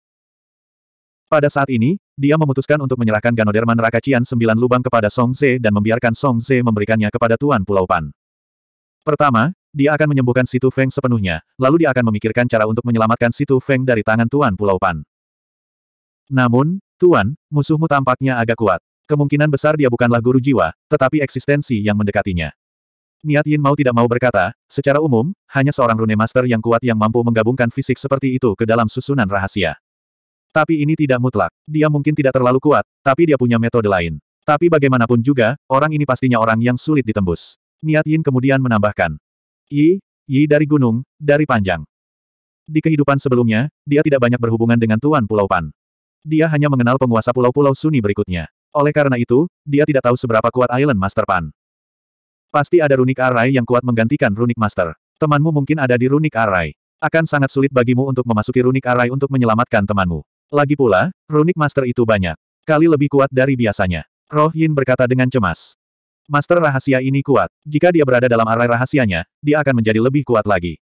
Pada saat ini, dia memutuskan untuk menyerahkan Ganoderma neraka Cian sembilan lubang kepada Song Ze dan membiarkan Song Ze memberikannya kepada Tuan Pulau Pan. Pertama, dia akan menyembuhkan Situ Feng sepenuhnya, lalu dia akan memikirkan cara untuk menyelamatkan Situ Feng dari tangan Tuan Pulau Pan. Namun, Tuan, musuhmu tampaknya agak kuat. Kemungkinan besar dia bukanlah guru jiwa, tetapi eksistensi yang mendekatinya. Niat Yin mau tidak mau berkata, secara umum, hanya seorang rune master yang kuat yang mampu menggabungkan fisik seperti itu ke dalam susunan rahasia. Tapi ini tidak mutlak. Dia mungkin tidak terlalu kuat, tapi dia punya metode lain. Tapi bagaimanapun juga, orang ini pastinya orang yang sulit ditembus. Niat Yin kemudian menambahkan. Yi, Yi dari gunung, dari panjang. Di kehidupan sebelumnya, dia tidak banyak berhubungan dengan Tuan Pulau Pan. Dia hanya mengenal penguasa pulau-pulau Sunni berikutnya. Oleh karena itu, dia tidak tahu seberapa kuat Island Master Pan. Pasti ada runik Arai yang kuat menggantikan runik Master. Temanmu mungkin ada di runik Arai. Akan sangat sulit bagimu untuk memasuki runik Arai untuk menyelamatkan temanmu. Lagi pula, runik master itu banyak. Kali lebih kuat dari biasanya. Roh Yin berkata dengan cemas. Master rahasia ini kuat. Jika dia berada dalam arai rahasianya, dia akan menjadi lebih kuat lagi.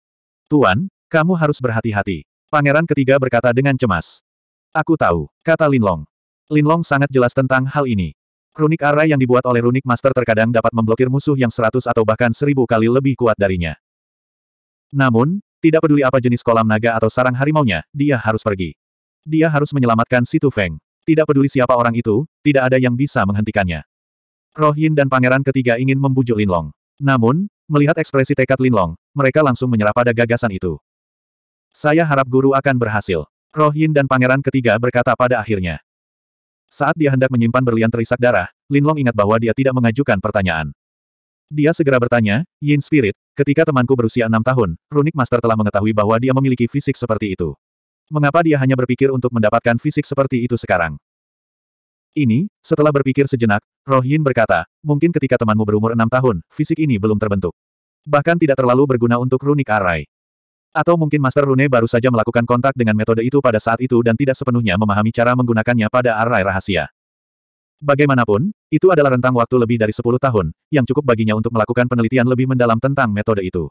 Tuan, kamu harus berhati-hati. Pangeran ketiga berkata dengan cemas. Aku tahu, kata Linlong. Linlong sangat jelas tentang hal ini. Runik arai yang dibuat oleh runik master terkadang dapat memblokir musuh yang seratus atau bahkan seribu kali lebih kuat darinya. Namun, tidak peduli apa jenis kolam naga atau sarang harimaunya, dia harus pergi. Dia harus menyelamatkan Situ Feng. Tidak peduli siapa orang itu, tidak ada yang bisa menghentikannya. Roh Yin dan pangeran ketiga ingin membujuk Linlong. Namun, melihat ekspresi tekad Linlong, mereka langsung menyerah pada gagasan itu. Saya harap guru akan berhasil. Roh Yin dan pangeran ketiga berkata pada akhirnya. Saat dia hendak menyimpan berlian terisak darah, Linlong ingat bahwa dia tidak mengajukan pertanyaan. Dia segera bertanya, Yin Spirit, ketika temanku berusia enam tahun, Runic Master telah mengetahui bahwa dia memiliki fisik seperti itu. Mengapa dia hanya berpikir untuk mendapatkan fisik seperti itu sekarang? Ini, setelah berpikir sejenak, Roh Yin berkata, mungkin ketika temanmu berumur enam tahun, fisik ini belum terbentuk. Bahkan tidak terlalu berguna untuk runik arai. Atau mungkin Master Rune baru saja melakukan kontak dengan metode itu pada saat itu dan tidak sepenuhnya memahami cara menggunakannya pada arai rahasia. Bagaimanapun, itu adalah rentang waktu lebih dari 10 tahun, yang cukup baginya untuk melakukan penelitian lebih mendalam tentang metode itu.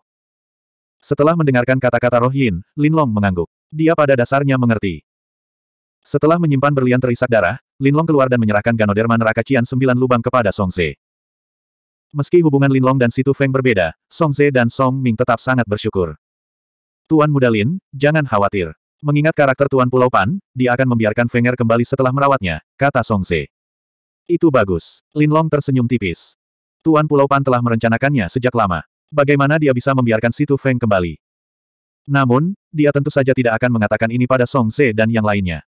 Setelah mendengarkan kata-kata Roh Yin, Lin Long mengangguk. Dia pada dasarnya mengerti. Setelah menyimpan berlian terisak darah, Linlong keluar dan menyerahkan Ganoderma neraka Cian sembilan lubang kepada Song Ze. Meski hubungan Linlong dan Situ Feng berbeda, Song Ze dan Song Ming tetap sangat bersyukur. Tuan Muda Lin, jangan khawatir. Mengingat karakter Tuan Pulau Pan, dia akan membiarkan Fenger kembali setelah merawatnya, kata Song Ze. Itu bagus. Linlong tersenyum tipis. Tuan Pulau Pan telah merencanakannya sejak lama. Bagaimana dia bisa membiarkan Situ Feng kembali? Namun, dia tentu saja tidak akan mengatakan ini pada Song Se dan yang lainnya.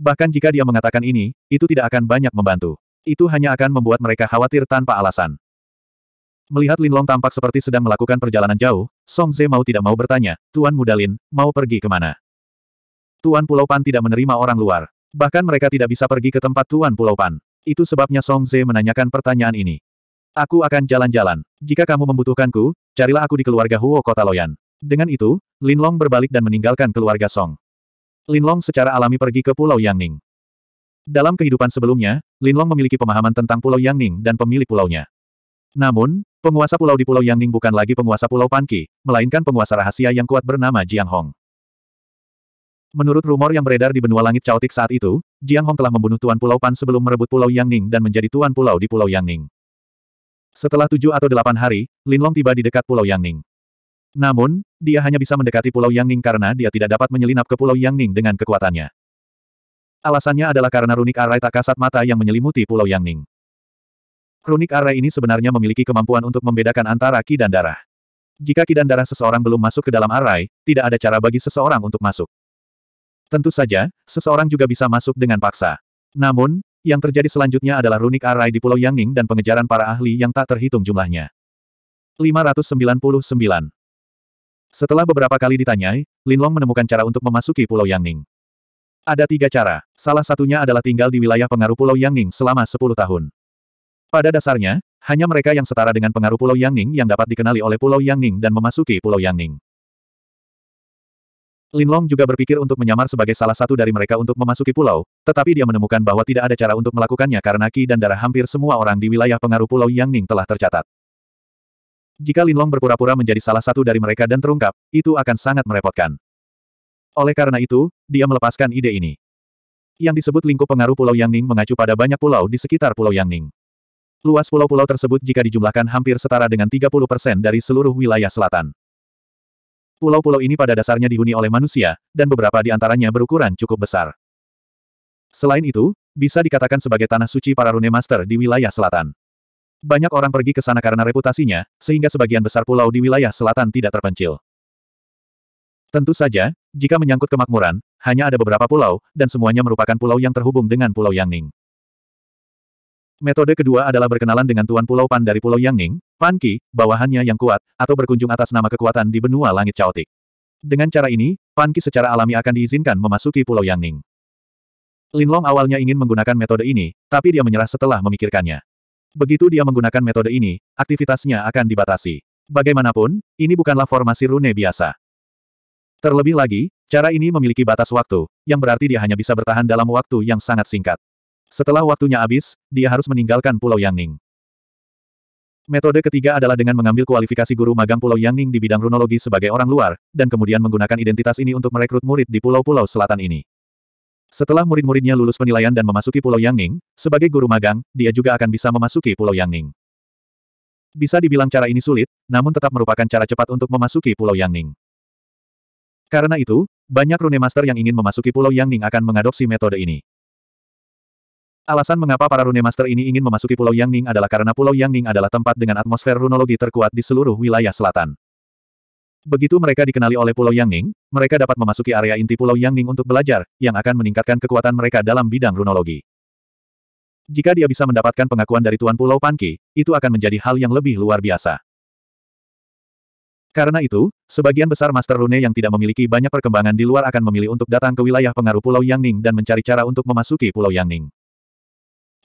Bahkan jika dia mengatakan ini, itu tidak akan banyak membantu. Itu hanya akan membuat mereka khawatir tanpa alasan. Melihat Linlong tampak seperti sedang melakukan perjalanan jauh, Song Ze mau tidak mau bertanya, Tuan Muda Lin, mau pergi kemana? Tuan Pulau Pan tidak menerima orang luar. Bahkan mereka tidak bisa pergi ke tempat Tuan Pulau Pan. Itu sebabnya Song Ze menanyakan pertanyaan ini. Aku akan jalan-jalan. Jika kamu membutuhkanku, carilah aku di keluarga Huo Kota Loyan. Dengan itu, Linlong berbalik dan meninggalkan keluarga Song. Linlong secara alami pergi ke Pulau Yangning. Dalam kehidupan sebelumnya, Linlong memiliki pemahaman tentang Pulau Yangning dan pemilik pulaunya. Namun, penguasa pulau di Pulau Yangning bukan lagi penguasa Pulau Panki, melainkan penguasa rahasia yang kuat bernama Jiang Hong. Menurut rumor yang beredar di benua langit caotik saat itu, Jiang Hong telah membunuh Tuan Pulau Pan sebelum merebut Pulau Yangning dan menjadi Tuan Pulau di Pulau Yangning. Setelah tujuh atau delapan hari, Linlong tiba di dekat Pulau Yangning. Namun, dia hanya bisa mendekati Pulau Yang Ning karena dia tidak dapat menyelinap ke Pulau Yang Ning dengan kekuatannya. Alasannya adalah karena runik arai tak kasat mata yang menyelimuti Pulau Yang Ning. Runik arai ini sebenarnya memiliki kemampuan untuk membedakan antara ki dan darah. Jika ki dan darah seseorang belum masuk ke dalam arai, tidak ada cara bagi seseorang untuk masuk. Tentu saja, seseorang juga bisa masuk dengan paksa. Namun, yang terjadi selanjutnya adalah runik arai di Pulau Yangning dan pengejaran para ahli yang tak terhitung jumlahnya. 599 setelah beberapa kali ditanyai, Linlong menemukan cara untuk memasuki Pulau Yangning. Ada tiga cara. Salah satunya adalah tinggal di wilayah pengaruh Pulau Yangning selama 10 tahun. Pada dasarnya, hanya mereka yang setara dengan pengaruh Pulau Yangning yang dapat dikenali oleh Pulau Yangning dan memasuki Pulau Yangning. Linlong juga berpikir untuk menyamar sebagai salah satu dari mereka untuk memasuki pulau, tetapi dia menemukan bahwa tidak ada cara untuk melakukannya karena ki dan darah hampir semua orang di wilayah pengaruh Pulau Yangning telah tercatat. Jika Linlong berpura-pura menjadi salah satu dari mereka dan terungkap, itu akan sangat merepotkan. Oleh karena itu, dia melepaskan ide ini. Yang disebut lingkup pengaruh Pulau Yangning mengacu pada banyak pulau di sekitar Pulau Yangning. Luas pulau-pulau tersebut jika dijumlahkan hampir setara dengan 30% dari seluruh wilayah selatan. Pulau-pulau ini pada dasarnya dihuni oleh manusia, dan beberapa di antaranya berukuran cukup besar. Selain itu, bisa dikatakan sebagai tanah suci para rune master di wilayah selatan. Banyak orang pergi ke sana karena reputasinya, sehingga sebagian besar pulau di wilayah selatan tidak terpencil. Tentu saja, jika menyangkut kemakmuran, hanya ada beberapa pulau, dan semuanya merupakan pulau yang terhubung dengan Pulau Yangning. Metode kedua adalah berkenalan dengan Tuan Pulau Pan dari Pulau Yangning, Pan Qi, bawahannya yang kuat, atau berkunjung atas nama kekuatan di benua langit caotik. Dengan cara ini, Pan Qi secara alami akan diizinkan memasuki Pulau Yangning. Linlong awalnya ingin menggunakan metode ini, tapi dia menyerah setelah memikirkannya. Begitu dia menggunakan metode ini, aktivitasnya akan dibatasi. Bagaimanapun, ini bukanlah formasi rune biasa. Terlebih lagi, cara ini memiliki batas waktu, yang berarti dia hanya bisa bertahan dalam waktu yang sangat singkat. Setelah waktunya habis, dia harus meninggalkan Pulau Yangning. Metode ketiga adalah dengan mengambil kualifikasi guru magang Pulau Yangning di bidang runologi sebagai orang luar, dan kemudian menggunakan identitas ini untuk merekrut murid di pulau-pulau selatan ini. Setelah murid-muridnya lulus penilaian dan memasuki Pulau Yangning, sebagai guru magang, dia juga akan bisa memasuki Pulau Yangning. Bisa dibilang cara ini sulit, namun tetap merupakan cara cepat untuk memasuki Pulau Yangning. Karena itu, banyak rune master yang ingin memasuki Pulau Yangning akan mengadopsi metode ini. Alasan mengapa para rune master ini ingin memasuki Pulau Yangning adalah karena Pulau Yangning adalah tempat dengan atmosfer runologi terkuat di seluruh wilayah selatan. Begitu mereka dikenali oleh Pulau Yangning, mereka dapat memasuki area inti Pulau Yangning untuk belajar, yang akan meningkatkan kekuatan mereka dalam bidang runologi. Jika dia bisa mendapatkan pengakuan dari Tuan Pulau Panki, itu akan menjadi hal yang lebih luar biasa. Karena itu, sebagian besar Master Rune yang tidak memiliki banyak perkembangan di luar akan memilih untuk datang ke wilayah pengaruh Pulau Yangning dan mencari cara untuk memasuki Pulau Yangning.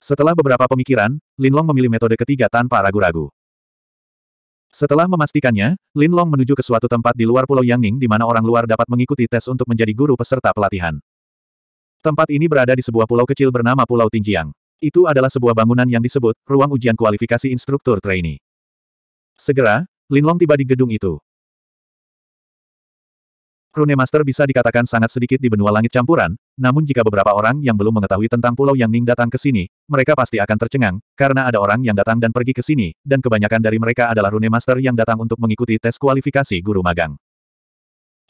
Setelah beberapa pemikiran, Linlong memilih metode ketiga tanpa ragu-ragu. Setelah memastikannya, Lin Long menuju ke suatu tempat di luar Pulau Yangning di mana orang luar dapat mengikuti tes untuk menjadi guru peserta pelatihan. Tempat ini berada di sebuah pulau kecil bernama Pulau Tingjiang. Itu adalah sebuah bangunan yang disebut Ruang Ujian Kualifikasi Instruktur Trainee. Segera, Lin Long tiba di gedung itu. Rune Master bisa dikatakan sangat sedikit di benua langit campuran, namun jika beberapa orang yang belum mengetahui tentang Pulau Yang Ning datang ke sini, mereka pasti akan tercengang, karena ada orang yang datang dan pergi ke sini, dan kebanyakan dari mereka adalah Rune Master yang datang untuk mengikuti tes kualifikasi guru magang.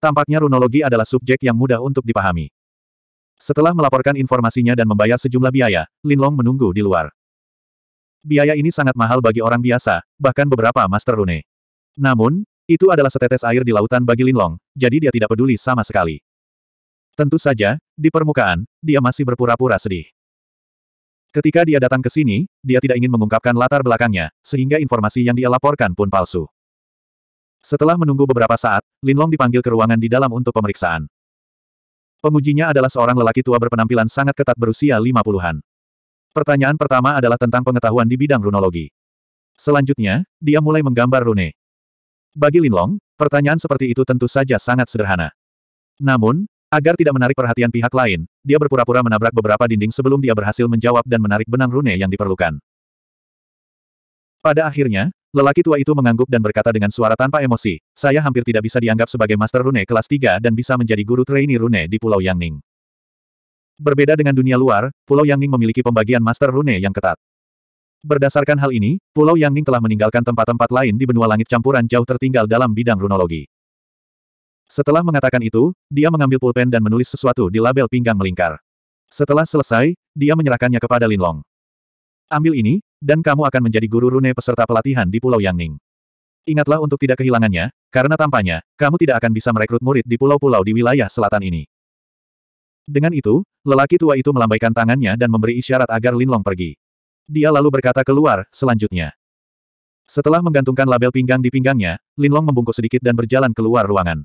Tampaknya runologi adalah subjek yang mudah untuk dipahami. Setelah melaporkan informasinya dan membayar sejumlah biaya, Linlong menunggu di luar. Biaya ini sangat mahal bagi orang biasa, bahkan beberapa master rune. Namun, itu adalah setetes air di lautan bagi Linlong, jadi dia tidak peduli sama sekali. Tentu saja, di permukaan, dia masih berpura-pura sedih. Ketika dia datang ke sini, dia tidak ingin mengungkapkan latar belakangnya, sehingga informasi yang dia laporkan pun palsu. Setelah menunggu beberapa saat, Linlong dipanggil ke ruangan di dalam untuk pemeriksaan. Pengujinya adalah seorang lelaki tua berpenampilan sangat ketat berusia lima puluhan. Pertanyaan pertama adalah tentang pengetahuan di bidang runologi. Selanjutnya, dia mulai menggambar rune. Bagi Linlong, pertanyaan seperti itu tentu saja sangat sederhana. Namun, agar tidak menarik perhatian pihak lain, dia berpura-pura menabrak beberapa dinding sebelum dia berhasil menjawab dan menarik benang rune yang diperlukan. Pada akhirnya, lelaki tua itu mengangguk dan berkata dengan suara tanpa emosi, saya hampir tidak bisa dianggap sebagai master rune kelas 3 dan bisa menjadi guru trainee rune di Pulau Yangning. Berbeda dengan dunia luar, Pulau Yangning memiliki pembagian master rune yang ketat. Berdasarkan hal ini, Pulau Yangning telah meninggalkan tempat-tempat lain di benua langit campuran jauh tertinggal dalam bidang runologi. Setelah mengatakan itu, dia mengambil pulpen dan menulis sesuatu di label pinggang melingkar. Setelah selesai, dia menyerahkannya kepada Lin Long. Ambil ini, dan kamu akan menjadi guru rune peserta pelatihan di Pulau Yangning. Ingatlah untuk tidak kehilangannya, karena tampaknya, kamu tidak akan bisa merekrut murid di pulau-pulau di wilayah selatan ini. Dengan itu, lelaki tua itu melambaikan tangannya dan memberi isyarat agar Lin Long pergi. Dia lalu berkata keluar, selanjutnya. Setelah menggantungkan label pinggang di pinggangnya, Linlong membungkuk sedikit dan berjalan keluar ruangan.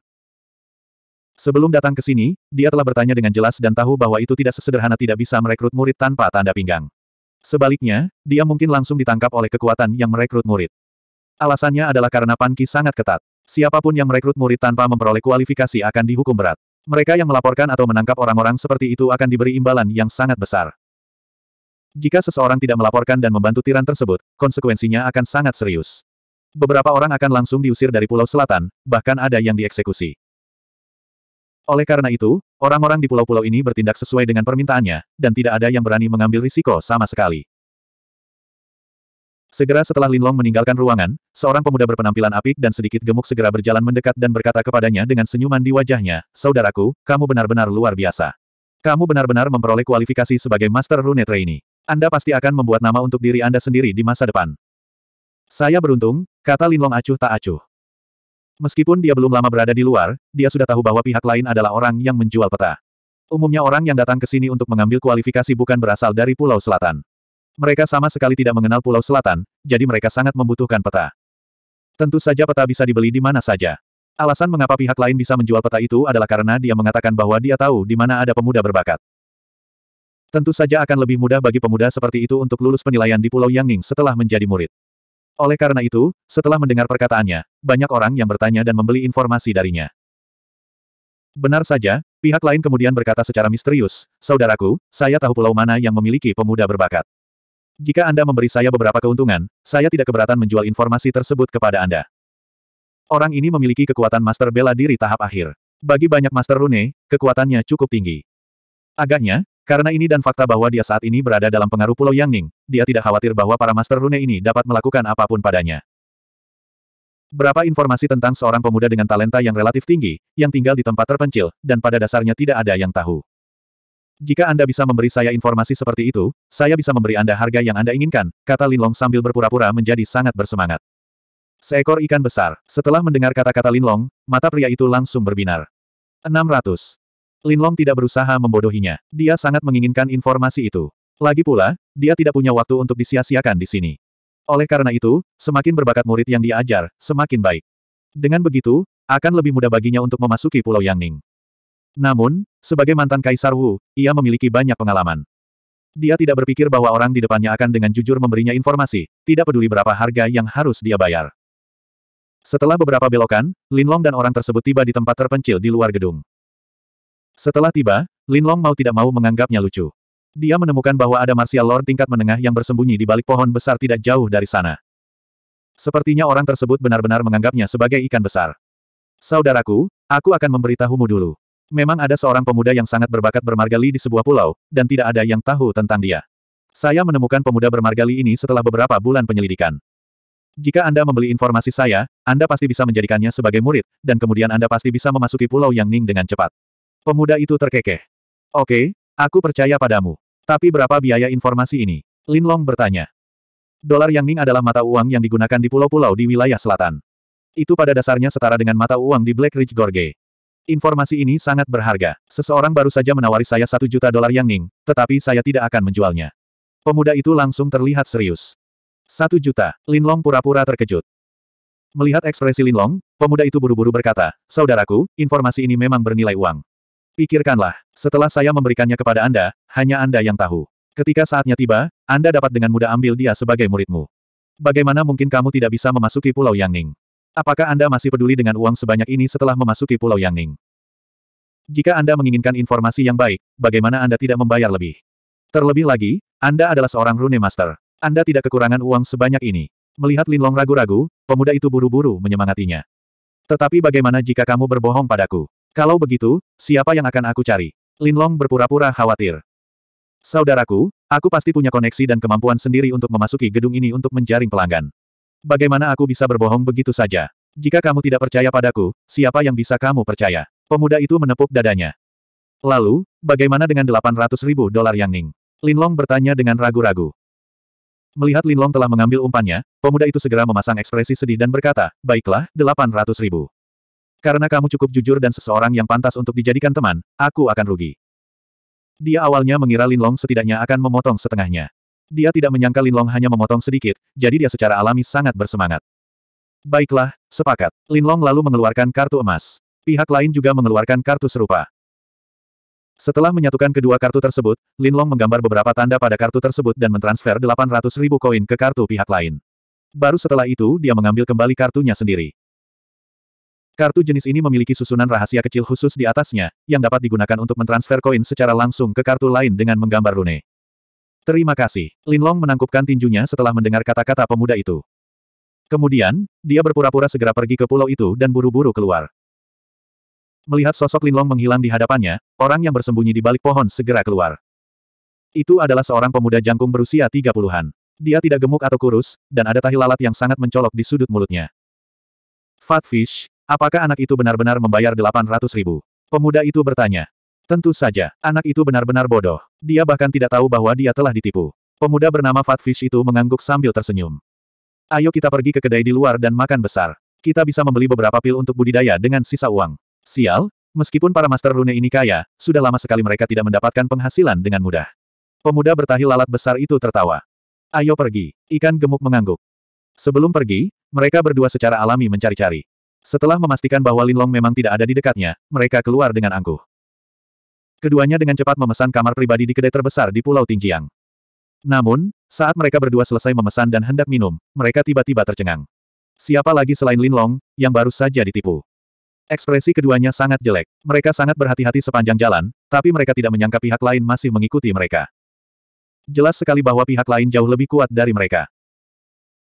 Sebelum datang ke sini, dia telah bertanya dengan jelas dan tahu bahwa itu tidak sesederhana tidak bisa merekrut murid tanpa tanda pinggang. Sebaliknya, dia mungkin langsung ditangkap oleh kekuatan yang merekrut murid. Alasannya adalah karena Panki sangat ketat. Siapapun yang merekrut murid tanpa memperoleh kualifikasi akan dihukum berat. Mereka yang melaporkan atau menangkap orang-orang seperti itu akan diberi imbalan yang sangat besar. Jika seseorang tidak melaporkan dan membantu tiran tersebut, konsekuensinya akan sangat serius. Beberapa orang akan langsung diusir dari Pulau Selatan, bahkan ada yang dieksekusi. Oleh karena itu, orang-orang di pulau-pulau ini bertindak sesuai dengan permintaannya, dan tidak ada yang berani mengambil risiko sama sekali. Segera setelah Linlong meninggalkan ruangan, seorang pemuda berpenampilan apik dan sedikit gemuk segera berjalan mendekat dan berkata kepadanya dengan senyuman di wajahnya, Saudaraku, kamu benar-benar luar biasa. Kamu benar-benar memperoleh kualifikasi sebagai Master Rune Trainee. Anda pasti akan membuat nama untuk diri Anda sendiri di masa depan. Saya beruntung, kata Linlong acuh tak acuh. Meskipun dia belum lama berada di luar, dia sudah tahu bahwa pihak lain adalah orang yang menjual peta. Umumnya orang yang datang ke sini untuk mengambil kualifikasi bukan berasal dari Pulau Selatan. Mereka sama sekali tidak mengenal Pulau Selatan, jadi mereka sangat membutuhkan peta. Tentu saja peta bisa dibeli di mana saja. Alasan mengapa pihak lain bisa menjual peta itu adalah karena dia mengatakan bahwa dia tahu di mana ada pemuda berbakat. Tentu saja akan lebih mudah bagi pemuda seperti itu untuk lulus penilaian di Pulau Yangning setelah menjadi murid. Oleh karena itu, setelah mendengar perkataannya, banyak orang yang bertanya dan membeli informasi darinya. Benar saja, pihak lain kemudian berkata secara misterius, Saudaraku, saya tahu pulau mana yang memiliki pemuda berbakat. Jika Anda memberi saya beberapa keuntungan, saya tidak keberatan menjual informasi tersebut kepada Anda. Orang ini memiliki kekuatan master bela diri tahap akhir. Bagi banyak master rune, kekuatannya cukup tinggi. Agaknya, karena ini dan fakta bahwa dia saat ini berada dalam pengaruh Pulau Yang Ning, dia tidak khawatir bahwa para Master Rune ini dapat melakukan apapun padanya. Berapa informasi tentang seorang pemuda dengan talenta yang relatif tinggi, yang tinggal di tempat terpencil, dan pada dasarnya tidak ada yang tahu. Jika Anda bisa memberi saya informasi seperti itu, saya bisa memberi Anda harga yang Anda inginkan, kata Linlong sambil berpura-pura menjadi sangat bersemangat. Seekor ikan besar, setelah mendengar kata-kata Linlong, mata pria itu langsung berbinar. 600. Linlong tidak berusaha membodohinya. Dia sangat menginginkan informasi itu. Lagi pula, dia tidak punya waktu untuk disia-siakan di sini. Oleh karena itu, semakin berbakat murid yang diajar, semakin baik. Dengan begitu, akan lebih mudah baginya untuk memasuki Pulau Yangning. Namun, sebagai mantan Kaisar Wu, ia memiliki banyak pengalaman. Dia tidak berpikir bahwa orang di depannya akan dengan jujur memberinya informasi, tidak peduli berapa harga yang harus dia bayar. Setelah beberapa belokan, Linlong dan orang tersebut tiba di tempat terpencil di luar gedung. Setelah tiba, Lin Long mau tidak mau menganggapnya lucu. Dia menemukan bahwa ada martial lord tingkat menengah yang bersembunyi di balik pohon besar tidak jauh dari sana. Sepertinya orang tersebut benar-benar menganggapnya sebagai ikan besar. Saudaraku, aku akan memberitahumu dulu. Memang ada seorang pemuda yang sangat berbakat bermargali di sebuah pulau, dan tidak ada yang tahu tentang dia. Saya menemukan pemuda bermargali ini setelah beberapa bulan penyelidikan. Jika Anda membeli informasi saya, Anda pasti bisa menjadikannya sebagai murid, dan kemudian Anda pasti bisa memasuki pulau yang Ning dengan cepat. Pemuda itu terkekeh. Oke, aku percaya padamu. Tapi berapa biaya informasi ini? Lin Long bertanya. Dolar Yang Ning adalah mata uang yang digunakan di pulau-pulau di wilayah selatan. Itu pada dasarnya setara dengan mata uang di Black Ridge Gorge. Informasi ini sangat berharga. Seseorang baru saja menawari saya satu juta dolar yang Ning, tetapi saya tidak akan menjualnya. Pemuda itu langsung terlihat serius. Satu juta, Lin Long pura-pura terkejut. Melihat ekspresi Lin Long, pemuda itu buru-buru berkata, Saudaraku, informasi ini memang bernilai uang. Pikirkanlah, setelah saya memberikannya kepada Anda, hanya Anda yang tahu. Ketika saatnya tiba, Anda dapat dengan mudah ambil dia sebagai muridmu. Bagaimana mungkin kamu tidak bisa memasuki Pulau Yangning? Apakah Anda masih peduli dengan uang sebanyak ini setelah memasuki Pulau Yangning? Jika Anda menginginkan informasi yang baik, bagaimana Anda tidak membayar lebih? Terlebih lagi, Anda adalah seorang rune master. Anda tidak kekurangan uang sebanyak ini. Melihat Linlong ragu-ragu, pemuda itu buru-buru menyemangatinya. Tetapi bagaimana jika kamu berbohong padaku? Kalau begitu, siapa yang akan aku cari? Linlong berpura-pura khawatir. Saudaraku, aku pasti punya koneksi dan kemampuan sendiri untuk memasuki gedung ini untuk menjaring pelanggan. Bagaimana aku bisa berbohong begitu saja? Jika kamu tidak percaya padaku, siapa yang bisa kamu percaya? Pemuda itu menepuk dadanya. Lalu, bagaimana dengan 800 ribu dolar Yang Ning? Linlong bertanya dengan ragu-ragu. Melihat Linlong telah mengambil umpannya, pemuda itu segera memasang ekspresi sedih dan berkata, Baiklah, 800 ribu. Karena kamu cukup jujur dan seseorang yang pantas untuk dijadikan teman, aku akan rugi. Dia awalnya mengira Linlong setidaknya akan memotong setengahnya. Dia tidak menyangka Linlong hanya memotong sedikit, jadi dia secara alami sangat bersemangat. Baiklah, sepakat. Linlong lalu mengeluarkan kartu emas. Pihak lain juga mengeluarkan kartu serupa. Setelah menyatukan kedua kartu tersebut, Linlong menggambar beberapa tanda pada kartu tersebut dan mentransfer 800 ribu koin ke kartu pihak lain. Baru setelah itu dia mengambil kembali kartunya sendiri. Kartu jenis ini memiliki susunan rahasia kecil khusus di atasnya, yang dapat digunakan untuk mentransfer koin secara langsung ke kartu lain dengan menggambar rune. Terima kasih. Linlong menangkupkan tinjunya setelah mendengar kata-kata pemuda itu. Kemudian, dia berpura-pura segera pergi ke pulau itu dan buru-buru keluar. Melihat sosok Linlong menghilang di hadapannya, orang yang bersembunyi di balik pohon segera keluar. Itu adalah seorang pemuda jangkung berusia 30-an. Dia tidak gemuk atau kurus, dan ada tahi lalat yang sangat mencolok di sudut mulutnya. Fatfish, Apakah anak itu benar-benar membayar 800 ribu? Pemuda itu bertanya. Tentu saja, anak itu benar-benar bodoh. Dia bahkan tidak tahu bahwa dia telah ditipu. Pemuda bernama Fatfish itu mengangguk sambil tersenyum. Ayo kita pergi ke kedai di luar dan makan besar. Kita bisa membeli beberapa pil untuk budidaya dengan sisa uang. Sial, meskipun para master rune ini kaya, sudah lama sekali mereka tidak mendapatkan penghasilan dengan mudah. Pemuda bertahil lalat besar itu tertawa. Ayo pergi, ikan gemuk mengangguk. Sebelum pergi, mereka berdua secara alami mencari-cari. Setelah memastikan bahwa Linlong memang tidak ada di dekatnya, mereka keluar dengan angkuh. Keduanya dengan cepat memesan kamar pribadi di kedai terbesar di Pulau Tingjiang. Namun, saat mereka berdua selesai memesan dan hendak minum, mereka tiba-tiba tercengang. Siapa lagi selain Linlong, yang baru saja ditipu? Ekspresi keduanya sangat jelek. Mereka sangat berhati-hati sepanjang jalan, tapi mereka tidak menyangka pihak lain masih mengikuti mereka. Jelas sekali bahwa pihak lain jauh lebih kuat dari mereka.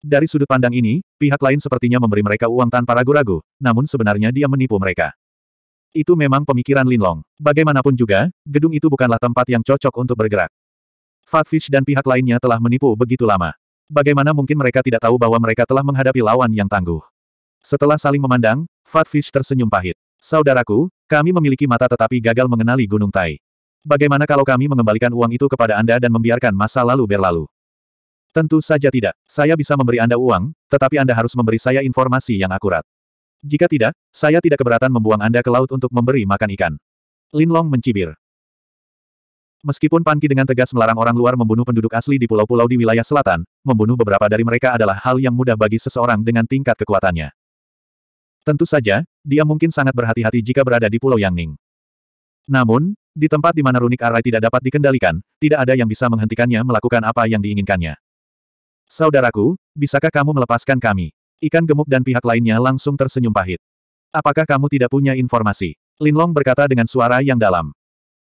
Dari sudut pandang ini, pihak lain sepertinya memberi mereka uang tanpa ragu-ragu, namun sebenarnya dia menipu mereka. Itu memang pemikiran Linlong. Bagaimanapun juga, gedung itu bukanlah tempat yang cocok untuk bergerak. Fatfish dan pihak lainnya telah menipu begitu lama. Bagaimana mungkin mereka tidak tahu bahwa mereka telah menghadapi lawan yang tangguh. Setelah saling memandang, Fatfish tersenyum pahit. Saudaraku, kami memiliki mata tetapi gagal mengenali Gunung Tai. Bagaimana kalau kami mengembalikan uang itu kepada Anda dan membiarkan masa lalu berlalu? Tentu saja tidak. Saya bisa memberi Anda uang, tetapi Anda harus memberi saya informasi yang akurat. Jika tidak, saya tidak keberatan membuang Anda ke laut untuk memberi makan ikan. Linlong mencibir. Meskipun Panki dengan tegas melarang orang luar membunuh penduduk asli di pulau-pulau di wilayah selatan, membunuh beberapa dari mereka adalah hal yang mudah bagi seseorang dengan tingkat kekuatannya. Tentu saja, dia mungkin sangat berhati-hati jika berada di Pulau Yangning. Namun, di tempat di mana runik arai tidak dapat dikendalikan, tidak ada yang bisa menghentikannya melakukan apa yang diinginkannya. Saudaraku, bisakah kamu melepaskan kami? Ikan gemuk dan pihak lainnya langsung tersenyum pahit. Apakah kamu tidak punya informasi? Linlong berkata dengan suara yang dalam.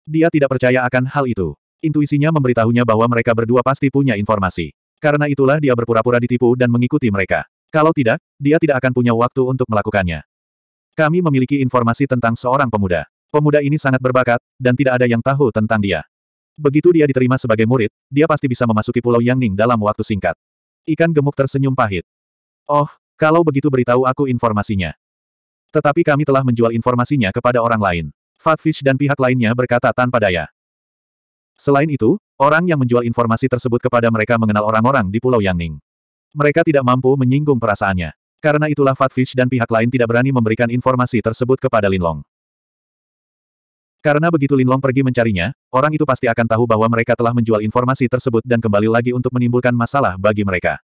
Dia tidak percaya akan hal itu. Intuisinya memberitahunya bahwa mereka berdua pasti punya informasi. Karena itulah dia berpura-pura ditipu dan mengikuti mereka. Kalau tidak, dia tidak akan punya waktu untuk melakukannya. Kami memiliki informasi tentang seorang pemuda. Pemuda ini sangat berbakat, dan tidak ada yang tahu tentang dia. Begitu dia diterima sebagai murid, dia pasti bisa memasuki Pulau Yangning dalam waktu singkat. Ikan gemuk tersenyum pahit. Oh, kalau begitu beritahu aku informasinya. Tetapi kami telah menjual informasinya kepada orang lain. Fatfish dan pihak lainnya berkata tanpa daya. Selain itu, orang yang menjual informasi tersebut kepada mereka mengenal orang-orang di Pulau Yangning. Mereka tidak mampu menyinggung perasaannya. Karena itulah Fatfish dan pihak lain tidak berani memberikan informasi tersebut kepada Linlong. Karena begitu Linlong pergi mencarinya, orang itu pasti akan tahu bahwa mereka telah menjual informasi tersebut dan kembali lagi untuk menimbulkan masalah bagi mereka.